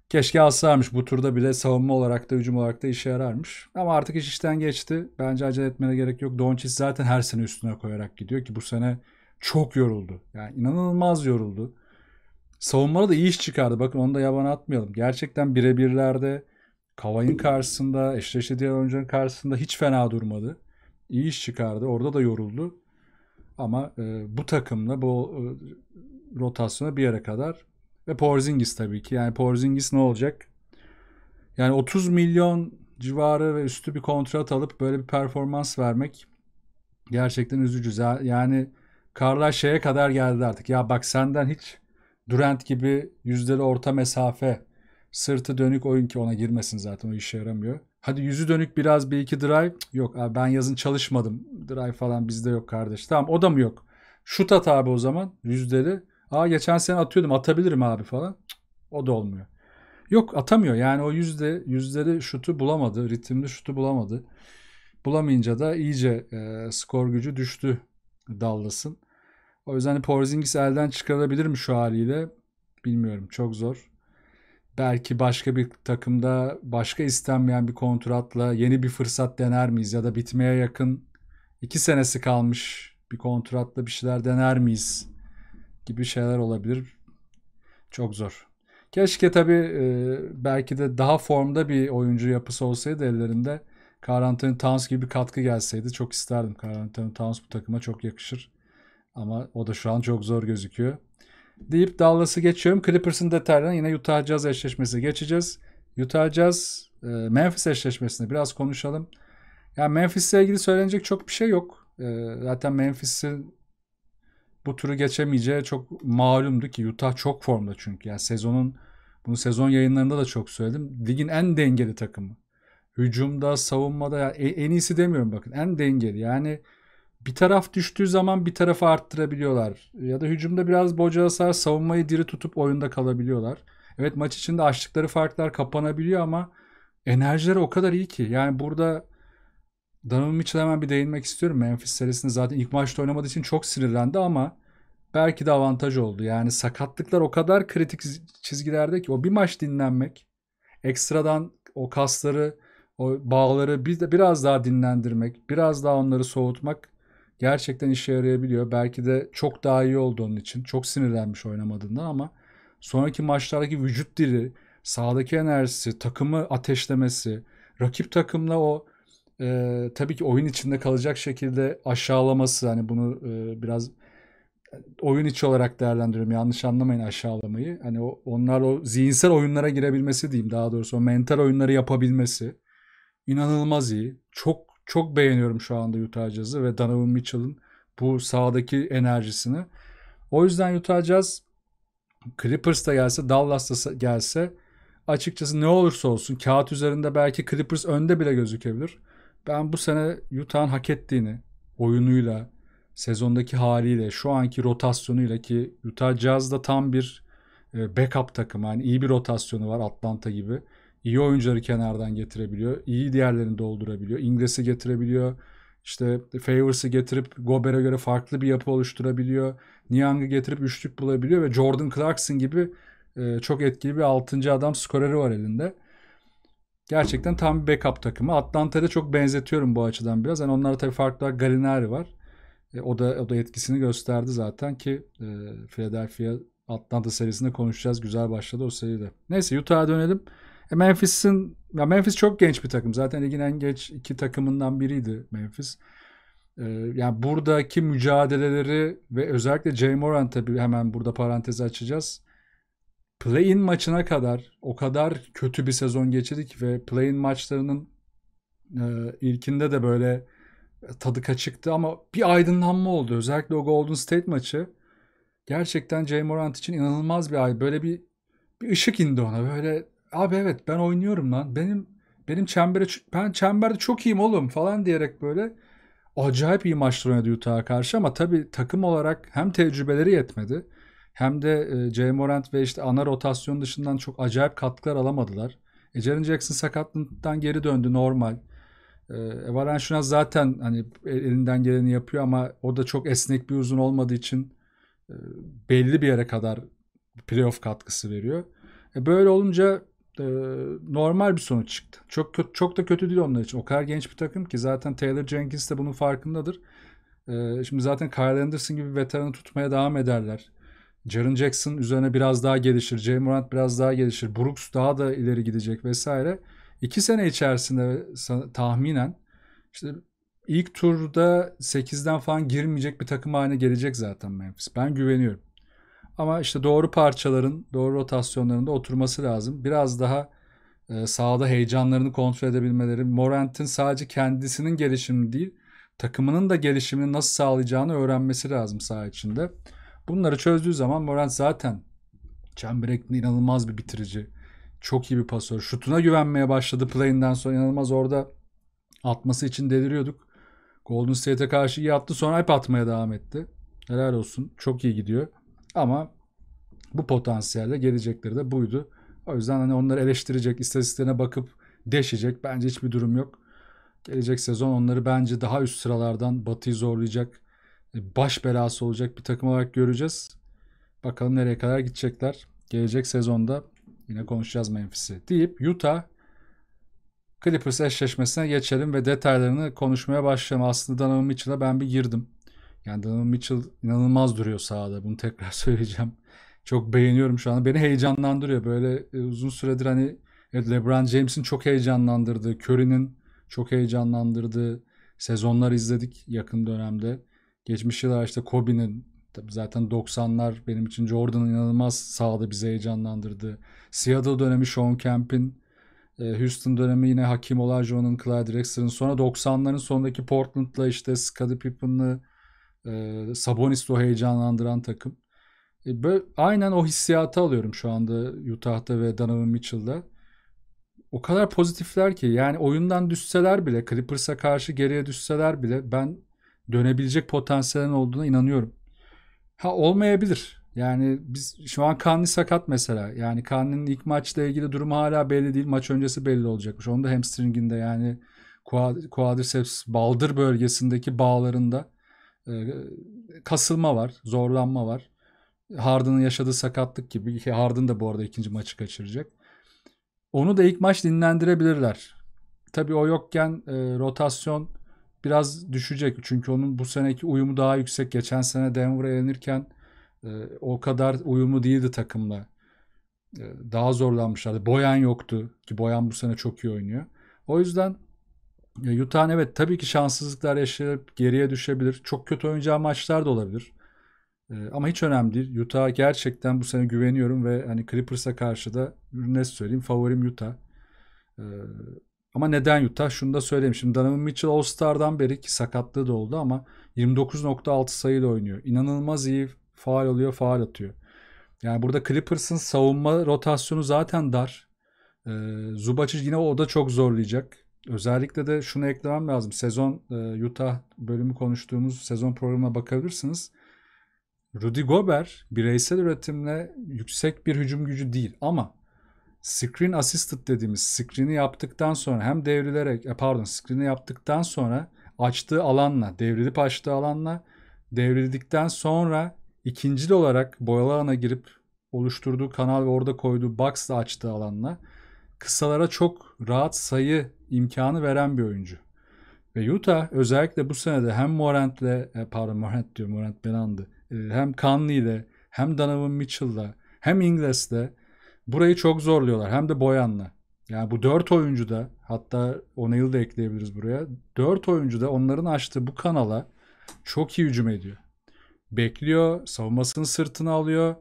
Keşke alsalarmış. Bu turda bile savunma olarak da hücum olarak da işe yararmış. Ama artık iş işten geçti. Bence acele etmene gerek yok. Doncic zaten her sene üstüne koyarak gidiyor ki bu sene çok yoruldu. Yani inanılmaz yoruldu. Savunmada da iyi iş çıkardı. Bakın onu da yabana atmayalım. Gerçekten birebirlerde Kavay'ın karşısında, eşleşti diğer oyuncuların karşısında hiç fena durmadı. İyi iş çıkardı. Orada da yoruldu. Ama e, bu takımla bu e, rotasyona bir yere kadar ve Porzingis tabii ki. Yani Porzingis ne olacak? Yani 30 milyon civarı ve üstü bir kontrat alıp böyle bir performans vermek gerçekten üzücü. Yani Karlar şeye kadar geldi artık. Ya bak senden hiç Durant gibi yüzdeli orta mesafe sırtı dönük oyun ki ona girmesin zaten o işe yaramıyor. Hadi yüzü dönük biraz bir iki drive. Yok abi ben yazın çalışmadım. Drive falan bizde yok kardeş. Tamam o da mı yok? Şut at abi o zaman yüzleri. Aa geçen sene atıyordum atabilirim abi falan. o da olmuyor. Yok atamıyor yani o yüzde yüzleri şutu bulamadı. Ritimli şutu bulamadı. Bulamayınca da iyice e, skor gücü düştü Dallas'ın. O yüzden hani Porzingis elden çıkarabilir mi şu haliyle? Bilmiyorum çok zor. Belki başka bir takımda başka istenmeyen bir kontratla yeni bir fırsat dener miyiz? Ya da bitmeye yakın iki senesi kalmış bir kontratla bir şeyler dener miyiz? gibi şeyler olabilir. Çok zor. Keşke tabii e, belki de daha formda bir oyuncu yapısı olsaydı ellerinde. Karantin Towns gibi bir katkı gelseydi çok isterdim. Karantin Towns bu takıma çok yakışır. Ama o da şu an çok zor gözüküyor. Deyip Dallas'ı geçiyorum. Clippers'ın detaylarına yine Utah Jazz eşleşmesi geçeceğiz. Utah Jazz e, Memphis eşleşmesini biraz konuşalım. Ya yani Memphis'le ilgili söylenecek çok bir şey yok. E, zaten Memphis'in bu turu geçemeyeceği çok malumdu ki Utah çok formda çünkü. Yani sezonun bunu sezon yayınlarında da çok söyledim. Ligin en dengeli takımı. Hücumda, savunmada yani e, en iyisi demiyorum bakın. En dengeli. Yani bir taraf düştüğü zaman bir tarafı arttırabiliyorlar. Ya da hücumda biraz bocalasar savunmayı diri tutup oyunda kalabiliyorlar. Evet maç içinde açtıkları farklar kapanabiliyor ama enerjileri o kadar iyi ki. Yani burada Donovan Mitchell'e hemen bir değinmek istiyorum. Memphis serisinde zaten ilk maçta oynamadığı için çok sinirlendi ama belki de avantaj oldu. Yani sakatlıklar o kadar kritik çizgilerde ki o bir maç dinlenmek ekstradan o kasları o bağları bir de biraz daha dinlendirmek, biraz daha onları soğutmak gerçekten işe yarayabiliyor. Belki de çok daha iyi oldu onun için. Çok sinirlenmiş oynamadığında ama sonraki maçlardaki vücut dili, sahadaki enerjisi, takımı ateşlemesi, rakip takımla o e, tabii ki oyun içinde kalacak şekilde aşağılaması hani bunu e, biraz oyun içi olarak değerlendiriyorum. Yanlış anlamayın aşağılamayı. Hani o, onlar o zihinsel oyunlara girebilmesi diyeyim daha doğrusu o mental oyunları yapabilmesi inanılmaz iyi. Çok çok beğeniyorum şu anda Utah Jazz'ı ve Donovan Mitchell'ın bu sahadaki enerjisini. O yüzden Utah Jazz Clippers da gelse Dallas da gelse açıkçası ne olursa olsun kağıt üzerinde belki Clippers önde bile gözükebilir. Ben bu sene Utah'ın hak ettiğini oyunuyla, sezondaki haliyle, şu anki rotasyonuyla ki Utah Jazz'da tam bir e, backup takım. Yani iyi bir rotasyonu var Atlanta gibi. İyi oyuncuları kenardan getirebiliyor. İyi diğerlerini doldurabiliyor. Ingles'i getirebiliyor. İşte Favors'ı getirip Gober'e göre farklı bir yapı oluşturabiliyor. Niang'ı getirip üçlük bulabiliyor ve Jordan Clarkson gibi e, çok etkili bir 6. adam skoreri var elinde gerçekten tam bir backup takımı. Atlanta'da çok benzetiyorum bu açıdan biraz. Yani onlarda tabii farklı var. Galinari var. E, o da o da etkisini gösterdi zaten ki e, Philadelphia Atlanta serisinde konuşacağız. Güzel başladı o seride. Neyse Utah'a dönelim. E, Memphis'in ya Memphis çok genç bir takım. Zaten ligin en genç iki takımından biriydi Memphis. E, yani buradaki mücadeleleri ve özellikle Jay Moran tabii hemen burada parantezi açacağız play-in maçına kadar o kadar kötü bir sezon geçirdik ve play-in maçlarının e, ilkinde de böyle tadı kaçıktı ama bir aydınlanma oldu. Özellikle o Golden State maçı gerçekten Jay Morant için inanılmaz bir ay. Böyle bir bir ışık indi ona. Böyle abi evet ben oynuyorum lan. Benim benim çembere ben çemberde çok iyiyim oğlum falan diyerek böyle acayip iyi maçlar oynadı Utah'a karşı ama tabii takım olarak hem tecrübeleri yetmedi hem de e, J. Morant ve işte ana rotasyon dışından çok acayip katkılar alamadılar. E, Jaren Jackson sakatlıktan geri döndü normal. E, Varan zaten hani e, elinden geleni yapıyor ama o da çok esnek bir uzun olmadığı için e, belli bir yere kadar playoff katkısı veriyor. E, böyle olunca e, normal bir sonuç çıktı. Çok kötü, çok da kötü değil onlar için. O kadar genç bir takım ki zaten Taylor Jenkins de bunun farkındadır. E, şimdi zaten Kyle Anderson gibi veteranı tutmaya devam ederler. Jaren Jackson üzerine biraz daha gelişir. J. Morant biraz daha gelişir. Brooks daha da ileri gidecek vesaire. İki sene içerisinde tahminen işte ilk turda 8'den falan girmeyecek bir takım haline gelecek zaten Memphis. Ben güveniyorum. Ama işte doğru parçaların, doğru rotasyonlarında oturması lazım. Biraz daha e, sahada heyecanlarını kontrol edebilmeleri, Morant'in sadece kendisinin gelişimi değil, takımının da gelişimini nasıl sağlayacağını öğrenmesi lazım saha içinde. Bunları çözdüğü zaman Morant zaten çemberekli inanılmaz bir bitirici. Çok iyi bir pasör. Şutuna güvenmeye başladı play'inden sonra inanılmaz orada atması için deliriyorduk. Golden State'e karşı iyi attı sonra hep atmaya devam etti. Helal olsun. Çok iyi gidiyor. Ama bu potansiyelde gelecekleri de buydu. O yüzden hani onları eleştirecek, istatistiklerine bakıp deşecek bence hiçbir durum yok. Gelecek sezon onları bence daha üst sıralardan Batı'yı zorlayacak baş belası olacak bir takım olarak göreceğiz. Bakalım nereye kadar gidecekler. Gelecek sezonda yine konuşacağız Memphis'i deyip Utah Clippers eşleşmesine geçelim ve detaylarını konuşmaya başlayalım. Aslında Donovan Mitchell'a ben bir girdim. Yani Donovan Mitchell inanılmaz duruyor sahada. Bunu tekrar söyleyeceğim. Çok beğeniyorum şu an. Beni heyecanlandırıyor. Böyle e, uzun süredir hani LeBron James'in çok heyecanlandırdığı, Curry'nin çok heyecanlandırdığı sezonlar izledik yakın dönemde geçmiş yıllar işte Kobe'nin zaten 90'lar benim için Jordan'ın inanılmaz sağda bizi heyecanlandırdı. Seattle dönemi Sean Kemp'in e, Houston dönemi yine Hakim Olajuwon'un, Clyde Drexler'ın sonra 90'ların sonundaki Portland'la işte Scottie Pippen'lı e, Sabonis'le heyecanlandıran takım. E, Böyle, aynen o hissiyatı alıyorum şu anda Utah'ta ve Donovan Mitchell'da. O kadar pozitifler ki yani oyundan düşseler bile Clippers'a karşı geriye düşseler bile ben dönebilecek potansiyelin olduğuna inanıyorum. Ha olmayabilir. Yani biz şu an Kanli sakat mesela. Yani Kanli'nin ilk maçla ilgili durumu hala belli değil. Maç öncesi belli olacakmış. Onun da hamstringinde yani quadriceps baldır bölgesindeki bağlarında e, kasılma var, zorlanma var. Harden'ın yaşadığı sakatlık gibi. Harden da bu arada ikinci maçı kaçıracak. Onu da ilk maç dinlendirebilirler. Tabii o yokken e, rotasyon biraz düşecek. Çünkü onun bu seneki uyumu daha yüksek. Geçen sene Denver'a yenirken e, o kadar uyumu değildi takımla. E, daha zorlanmışlardı. Boyan yoktu ki Boyan bu sene çok iyi oynuyor. O yüzden e, Utah'ın evet tabii ki şanssızlıklar yaşayıp geriye düşebilir. Çok kötü oynayacağı maçlar da olabilir. E, ama hiç önemli değil. Utah gerçekten bu sene güveniyorum ve hani Clippers'a karşı da ne söyleyeyim favorim Utah. E, ama neden Utah? Şunu da söyleyeyim. Şimdi Donovan Mitchell All-Star'dan beri ki sakatlığı da oldu ama 29.6 sayıyla oynuyor. İnanılmaz iyi faal oluyor, faal atıyor. Yani burada Clippers'ın savunma rotasyonu zaten dar. Ee, Zubac'ı yine o da çok zorlayacak. Özellikle de şunu eklemem lazım. Sezon e, Utah bölümü konuştuğumuz sezon programına bakabilirsiniz. Rudy Gobert bireysel üretimle yüksek bir hücum gücü değil ama screen assisted dediğimiz screen'i yaptıktan sonra hem devrilerek e, pardon screen'i yaptıktan sonra açtığı alanla devrilip açtığı alanla devrildikten sonra ikincil olarak boyalı alana girip oluşturduğu kanal ve orada koyduğu box'la açtığı alanla kısalara çok rahat sayı imkanı veren bir oyuncu. Ve Utah özellikle bu senede hem Morant'le e, pardon Morant diyor Morant benandı e, hem Conley'le hem Donovan Mitchell'la hem Ingles'le Burayı çok zorluyorlar. Hem de Boyan'la. Yani bu dört oyuncu da hatta O'Neill'i de ekleyebiliriz buraya. Dört oyuncu da onların açtığı bu kanala çok iyi hücum ediyor. Bekliyor. Savunmasını sırtına alıyor.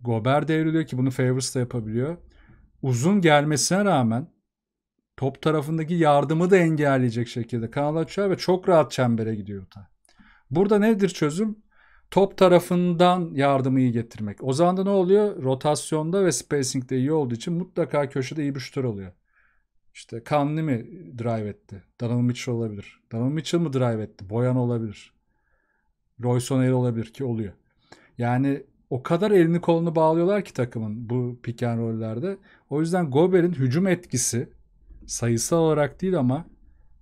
Gober devriliyor ki bunu Favors da yapabiliyor. Uzun gelmesine rağmen top tarafındaki yardımı da engelleyecek şekilde kanal açıyor ve çok rahat çembere gidiyor ta. Burada nedir çözüm? top tarafından yardımı iyi getirmek. O zaman da ne oluyor? Rotasyonda ve spacing'de iyi olduğu için mutlaka köşede iyi bir şutör oluyor. İşte Kanlı mı drive etti? Donovan Mitchell olabilir. Donovan Mitchell mı drive etti? Boyan olabilir. Roy Soner olabilir ki oluyor. Yani o kadar elini kolunu bağlıyorlar ki takımın bu pick and roll'lerde. O yüzden Gober'in hücum etkisi sayısal olarak değil ama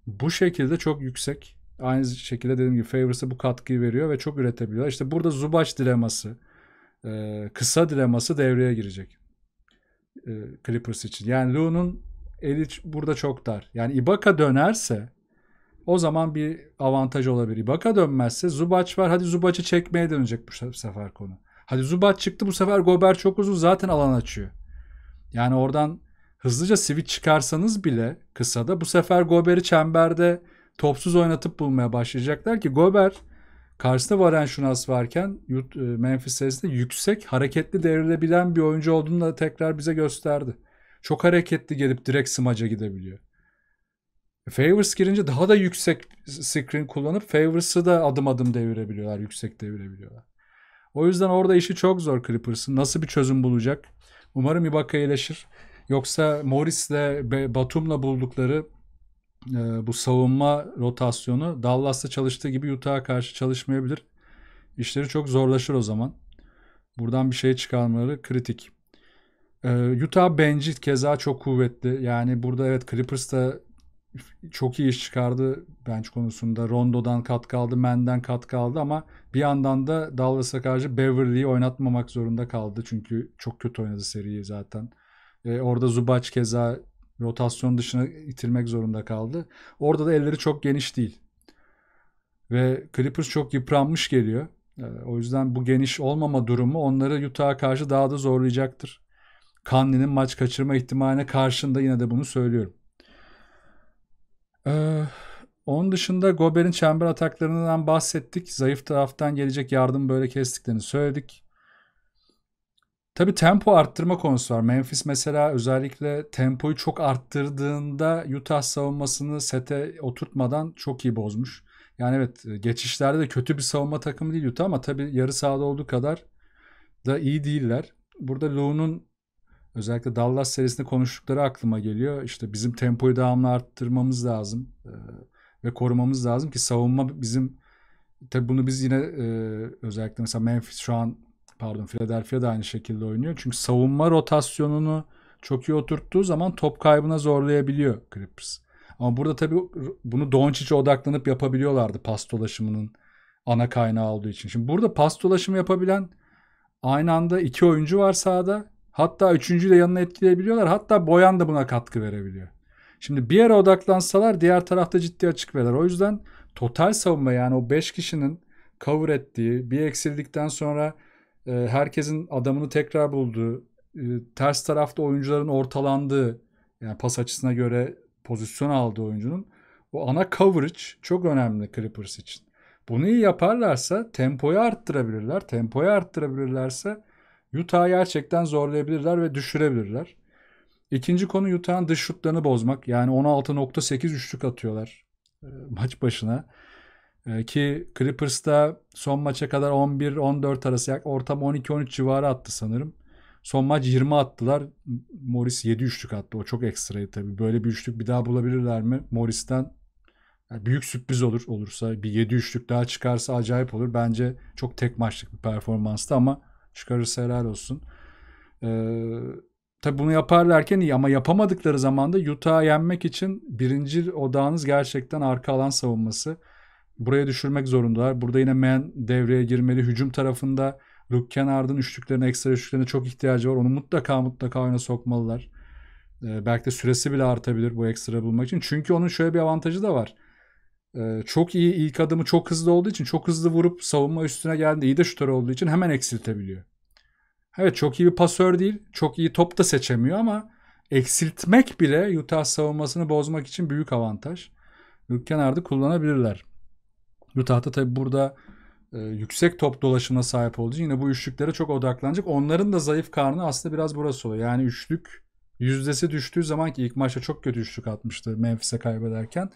bu şekilde çok yüksek. Aynı şekilde dediğim gibi Favors'a bu katkıyı veriyor ve çok üretebiliyor. İşte burada Zubac dileması, e, kısa dileması devreye girecek e, Clippers için. Yani Lu'nun eli burada çok dar. Yani Ibaka dönerse o zaman bir avantaj olabilir. Ibaka dönmezse Zubac var. Hadi Zubac'ı çekmeye dönecek bu sefer konu. Hadi Zubac çıktı bu sefer Gober çok uzun zaten alan açıyor. Yani oradan hızlıca switch çıkarsanız bile kısada bu sefer Gober'i çemberde topsuz oynatıp bulmaya başlayacaklar ki Gober karşısında varan Şunas varken e, Memphis serisinde yüksek hareketli devrilebilen bir oyuncu olduğunu da tekrar bize gösterdi. Çok hareketli gelip direkt smaca gidebiliyor. E, favors girince daha da yüksek screen kullanıp Favors'ı da adım adım devirebiliyorlar. Yüksek devirebiliyorlar. O yüzden orada işi çok zor Clippers'ın. Nasıl bir çözüm bulacak? Umarım Ibaka iyileşir. Yoksa Morris'le Batum'la buldukları e, bu savunma rotasyonu Dallas'ta çalıştığı gibi Utah'a karşı çalışmayabilir. İşleri çok zorlaşır o zaman. Buradan bir şey çıkarmaları kritik. Ee, Utah benci keza çok kuvvetli. Yani burada evet Clippers da çok iyi iş çıkardı bench konusunda. Rondo'dan katkı aldı, Menden katkı aldı ama bir yandan da Dallas'a karşı Beverly'yi oynatmamak zorunda kaldı. Çünkü çok kötü oynadı seriyi zaten. Ee, orada Zubac keza rotasyon dışına itirmek zorunda kaldı. Orada da elleri çok geniş değil. Ve Clippers çok yıpranmış geliyor. Ee, o yüzden bu geniş olmama durumu onları Utah'a karşı daha da zorlayacaktır. Kanli'nin maç kaçırma ihtimaline karşında yine de bunu söylüyorum. Ee, onun dışında Gober'in çember ataklarından bahsettik. Zayıf taraftan gelecek yardım böyle kestiklerini söyledik. Tabi tempo arttırma konusu var. Memphis mesela özellikle tempoyu çok arttırdığında Utah savunmasını sete oturtmadan çok iyi bozmuş. Yani evet geçişlerde de kötü bir savunma takımı değil Utah ama tabi yarı sahada olduğu kadar da iyi değiller. Burada Lou'nun özellikle Dallas serisinde konuştukları aklıma geliyor. İşte bizim tempoyu devamlı arttırmamız lazım e, ve korumamız lazım ki savunma bizim tabi bunu biz yine e, özellikle mesela Memphis şu an pardon Philadelphia da aynı şekilde oynuyor. Çünkü savunma rotasyonunu çok iyi oturttuğu zaman top kaybına zorlayabiliyor Clippers. Ama burada tabii bunu Doncic'e odaklanıp yapabiliyorlardı pas dolaşımının ana kaynağı olduğu için. Şimdi burada pas dolaşımı yapabilen aynı anda iki oyuncu var sahada. Hatta üçüncüyü de yanına etkileyebiliyorlar. Hatta Boyan da buna katkı verebiliyor. Şimdi bir yere odaklansalar diğer tarafta ciddi açık verirler. O yüzden total savunma yani o 5 kişinin cover ettiği bir eksildikten sonra ee, herkesin adamını tekrar bulduğu, e, ters tarafta oyuncuların ortalandığı, yani pas açısına göre pozisyon aldığı oyuncunun o ana coverage çok önemli Clippers için. Bunu iyi yaparlarsa tempoyu arttırabilirler. Tempoyu arttırabilirlerse Utah'ı gerçekten zorlayabilirler ve düşürebilirler. İkinci konu Utah'ın dış şutlarını bozmak. Yani 16.8 üçlük atıyorlar e, maç başına. Ee, ki Clippers'ta son maça kadar 11-14 arası ortam 12-13 civarı attı sanırım. Son maç 20 attılar. Morris 7 üçlük attı. O çok ekstraydı tabii. Böyle bir üçlük bir daha bulabilirler mi? Morris'ten yani büyük sürpriz olur olursa bir 7 üçlük daha çıkarsa acayip olur. Bence çok tek maçlık bir performanstı ama çıkarırsa helal olsun. Ee, tabii bunu yaparlarken iyi ama yapamadıkları zaman da Utah'a yenmek için birinci odağınız gerçekten arka alan savunması buraya düşürmek zorundalar. Burada yine Man devreye girmeli. Hücum tarafında Luke Kennard'ın üçlüklerine, ekstra üçlüklerine çok ihtiyacı var. Onu mutlaka mutlaka oyuna sokmalılar. Ee, belki de süresi bile artabilir bu ekstra bulmak için. Çünkü onun şöyle bir avantajı da var. Ee, çok iyi ilk adımı çok hızlı olduğu için çok hızlı vurup savunma üstüne geldi. iyi de şutör olduğu için hemen eksiltebiliyor. Evet çok iyi bir pasör değil. Çok iyi top da seçemiyor ama eksiltmek bile Utah savunmasını bozmak için büyük avantaj. Luke Kennard'ı kullanabilirler. Utah'da tabi burada e, yüksek top dolaşımına sahip olduğu için yine bu üçlüklere çok odaklanacak. Onların da zayıf karnı aslında biraz burası oluyor. Yani üçlük yüzdesi düştüğü zaman ki ilk maçta çok kötü üçlük atmıştı Memphis'e kaybederken.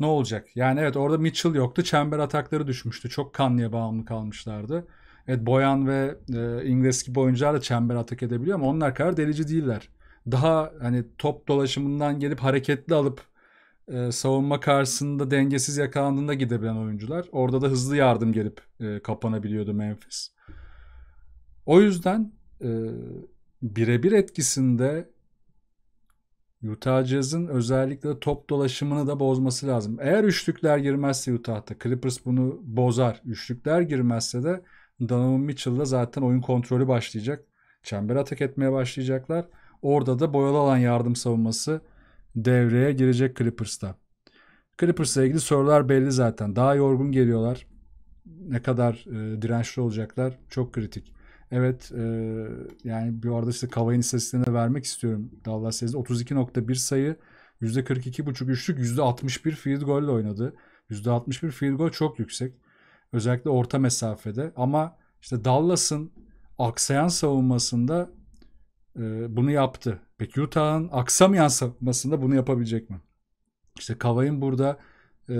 Ne olacak? Yani evet orada Mitchell yoktu. Çember atakları düşmüştü. Çok kanlıya bağımlı kalmışlardı. Evet Boyan ve e, İngiliz gibi oyuncular da çember atak edebiliyor ama onlar kadar delici değiller. Daha hani top dolaşımından gelip hareketli alıp e, savunma karşısında dengesiz yakalandığında gidebilen oyuncular. Orada da hızlı yardım gelip e, kapanabiliyordu Memphis. O yüzden e, birebir etkisinde Utah Jazz'ın özellikle top dolaşımını da bozması lazım. Eğer üçlükler girmezse Utah'ta Clippers bunu bozar. Üçlükler girmezse de Donovan Mitchell'da zaten oyun kontrolü başlayacak. Çember atak etmeye başlayacaklar. Orada da boyalı alan yardım savunması devreye girecek Clippers'ta. Clippers'la ilgili sorular belli zaten. Daha yorgun geliyorlar. Ne kadar e, dirençli olacaklar çok kritik. Evet e, yani bir arada işte Kavay'ın istatistiklerini vermek istiyorum. Dallas Yazıcı 32.1 sayı %42.5 üçlük %61 field goal ile oynadı. %61 field goal çok yüksek. Özellikle orta mesafede ama işte Dallas'ın aksayan savunmasında ee, bunu yaptı. Peki Utah'ın aksamayan yansımasında bunu yapabilecek mi? İşte Kavay'ın burada e,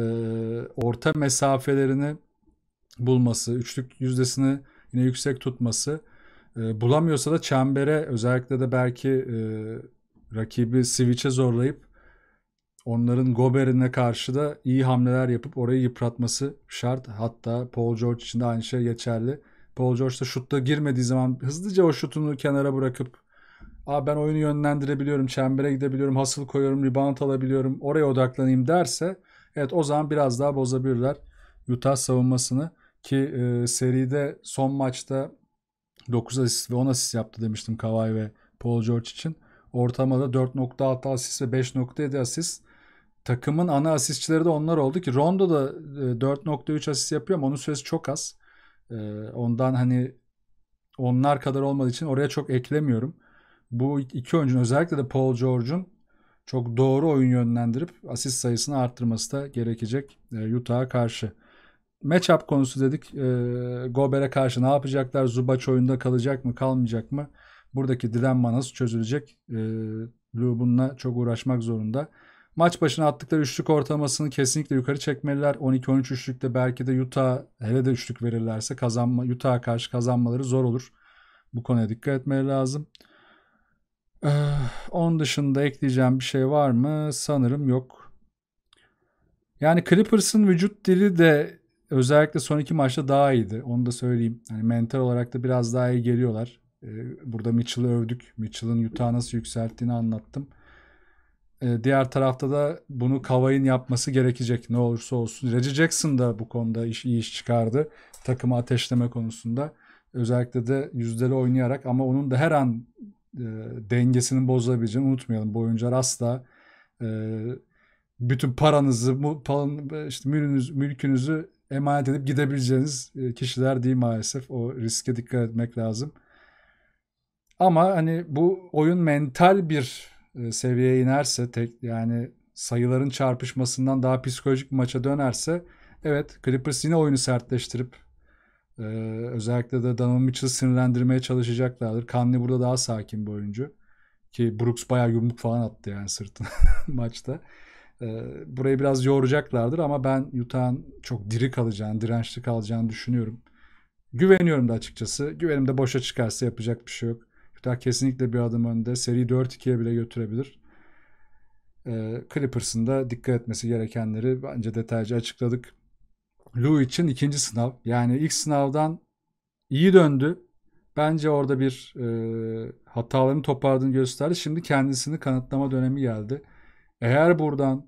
orta mesafelerini bulması, üçlük yüzdesini yine yüksek tutması, e, bulamıyorsa da çembere özellikle de belki e, rakibi switch'e zorlayıp onların Gober'ine karşı da iyi hamleler yapıp orayı yıpratması şart. Hatta Paul George için de aynı şey geçerli. Paul George da şutta girmediği zaman hızlıca o şutunu kenara bırakıp Aa ben oyunu yönlendirebiliyorum, çembere gidebiliyorum, hasıl koyuyorum, rebound alabiliyorum, oraya odaklanayım derse evet o zaman biraz daha bozabilirler Utah savunmasını. Ki e, seride son maçta 9 asist ve 10 asist yaptı demiştim Kawhi ve Paul George için. Ortamada 4.6 asist ve 5.7 asist. Takımın ana asistçileri de onlar oldu ki Rondo da 4.3 e, asist yapıyor ama onun süresi çok az. E, ondan hani onlar kadar olmadığı için oraya çok eklemiyorum bu iki oyuncunun özellikle de Paul George'un çok doğru oyun yönlendirip asist sayısını arttırması da gerekecek e, Utah'a karşı. Matchup konusu dedik. E, Gober'e karşı ne yapacaklar? Zubac oyunda kalacak mı kalmayacak mı? Buradaki dilenma nasıl çözülecek? E, Lou bununla çok uğraşmak zorunda. Maç başına attıkları üçlük ortalamasını kesinlikle yukarı çekmeliler. 12-13 üçlükte belki de Utah hele de üçlük verirlerse kazanma Utah'a karşı kazanmaları zor olur. Bu konuya dikkat etmeleri lazım. Ee, onun dışında ekleyeceğim bir şey var mı? Sanırım yok. Yani Clippers'ın vücut dili de özellikle son iki maçta daha iyiydi. Onu da söyleyeyim. Yani mental olarak da biraz daha iyi geliyorlar. Eh, burada Mitchell'ı övdük. Mitchell'ın Utah'ı nasıl yükselttiğini anlattım. Eh, diğer tarafta da bunu Kavay'ın yapması gerekecek ne olursa olsun. Reggie Jackson da bu konuda iş, iyi iş çıkardı. Takımı ateşleme konusunda. Özellikle de yüzdeli oynayarak ama onun da her an e, dengesinin bozulabileceğini unutmayalım. Bu oyuncular asla e, bütün paranızı, bu, paran, işte mülkünüz, mülkünüzü emanet edip gidebileceğiniz e, kişiler değil maalesef. O riske dikkat etmek lazım. Ama hani bu oyun mental bir e, seviyeye inerse tek yani sayıların çarpışmasından daha psikolojik bir maça dönerse evet Clippers yine oyunu sertleştirip ee, özellikle de Donovan Mitchell'ı sinirlendirmeye çalışacaklardır. Kanli burada daha sakin bir oyuncu. Ki Brooks bayağı yumruk falan attı yani sırtına maçta. Ee, burayı biraz yoracaklardır ama ben Utah'ın çok diri kalacağını, dirençli kalacağını düşünüyorum. Güveniyorum da açıkçası. Güvenim de boşa çıkarsa yapacak bir şey yok. Utah kesinlikle bir adım önde. Seri 4-2'ye bile götürebilir. Ee, Clippers'ın da dikkat etmesi gerekenleri bence detaylıca açıkladık. Lou için ikinci sınav. Yani ilk sınavdan iyi döndü. Bence orada bir e, hatalarını toparladığını gösterdi. Şimdi kendisini kanıtlama dönemi geldi. Eğer buradan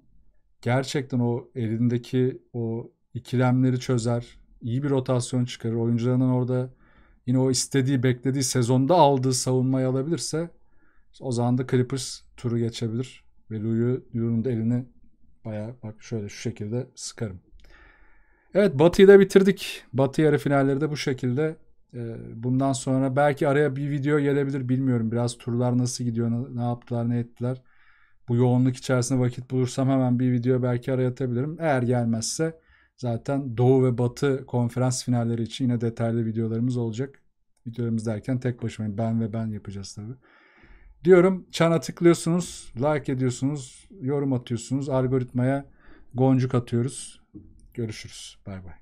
gerçekten o elindeki o ikilemleri çözer, iyi bir rotasyon çıkarır, oyuncularının orada yine o istediği, beklediği sezonda aldığı savunmayı alabilirse o zaman da Clippers turu geçebilir. Ve Lou'yu da elini bayağı bak şöyle şu şekilde sıkarım. Evet Batı'yı da bitirdik. Batı yarı finalleri de bu şekilde. Ee, bundan sonra belki araya bir video gelebilir bilmiyorum. Biraz turlar nasıl gidiyor, ne yaptılar, ne ettiler. Bu yoğunluk içerisinde vakit bulursam hemen bir video belki araya atabilirim. Eğer gelmezse zaten Doğu ve Batı konferans finalleri için yine detaylı videolarımız olacak. Videolarımız derken tek başıma ben ve ben yapacağız tabii. Diyorum çana tıklıyorsunuz, like ediyorsunuz, yorum atıyorsunuz, algoritmaya goncuk atıyoruz. Görüşürüz. Bay bay.